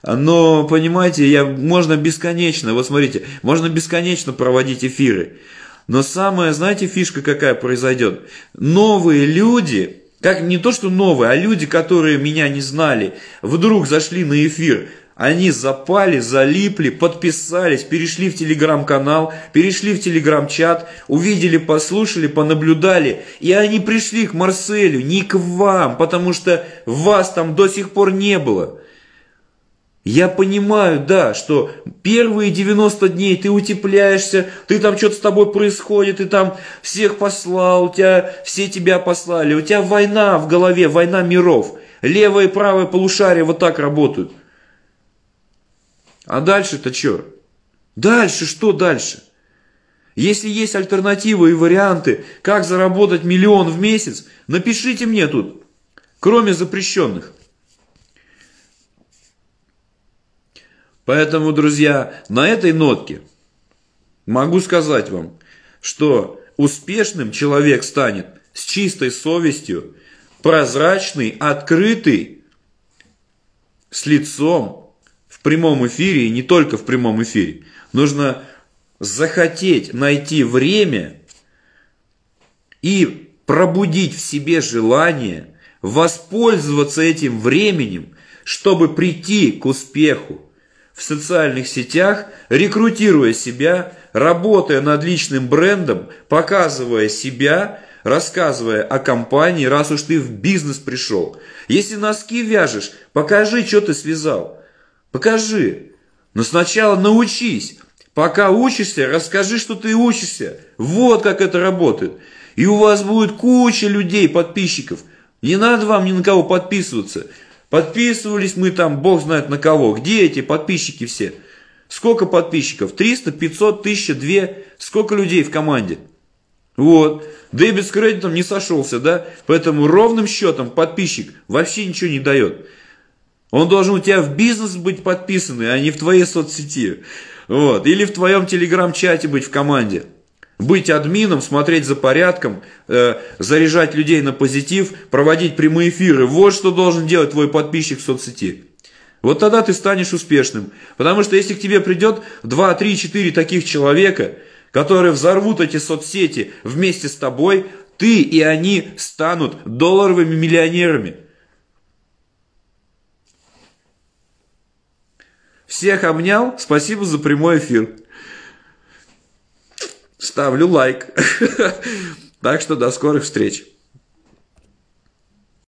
Но, понимаете, я, можно бесконечно, вот смотрите, можно бесконечно проводить эфиры. Но самая, знаете, фишка какая произойдет? Новые люди, как не то что новые, а люди, которые меня не знали, вдруг зашли на эфир, они запали, залипли, подписались, перешли в телеграм-канал, перешли в телеграм-чат, увидели, послушали, понаблюдали. И они пришли к Марселю, не к вам, потому что вас там до сих пор не было. Я понимаю, да, что первые 90 дней ты утепляешься, ты там что-то с тобой происходит, ты там всех послал, у тебя все тебя послали, у тебя война в голове, война миров. Левое и правое полушарие вот так работают. А дальше-то что? Дальше что дальше? Если есть альтернативы и варианты, как заработать миллион в месяц, напишите мне тут, кроме запрещенных. Поэтому, друзья, на этой нотке могу сказать вам, что успешным человек станет с чистой совестью, прозрачный, открытый, с лицом в прямом эфире и не только в прямом эфире. Нужно захотеть найти время и пробудить в себе желание воспользоваться этим временем, чтобы прийти к успеху в социальных сетях, рекрутируя себя, работая над личным брендом, показывая себя, рассказывая о компании, раз уж ты в бизнес пришел. Если носки вяжешь, покажи, что ты связал. Покажи. Но сначала научись. Пока учишься, расскажи, что ты учишься. Вот как это работает. И у вас будет куча людей, подписчиков. Не надо вам ни на кого подписываться. Подписывались мы там, бог знает на кого. Где эти подписчики все? Сколько подписчиков? 300, 500, 1000, 2. Сколько людей в команде? Вот. Да и без кредитом не сошелся, да? Поэтому ровным счетом подписчик вообще ничего не дает. Он должен у тебя в бизнес быть подписанный, а не в твоей соцсети. Вот. Или в твоем телеграм-чате быть в команде. Быть админом, смотреть за порядком, э, заряжать людей на позитив, проводить прямые эфиры. Вот что должен делать твой подписчик в соцсети. Вот тогда ты станешь успешным. Потому что если к тебе придет 2, 3, 4 таких человека, которые взорвут эти соцсети вместе с тобой, ты и они станут долларовыми миллионерами. Всех обнял, спасибо за прямой эфир. Ставлю лайк. [LAUGHS] Так что до скорых встреч.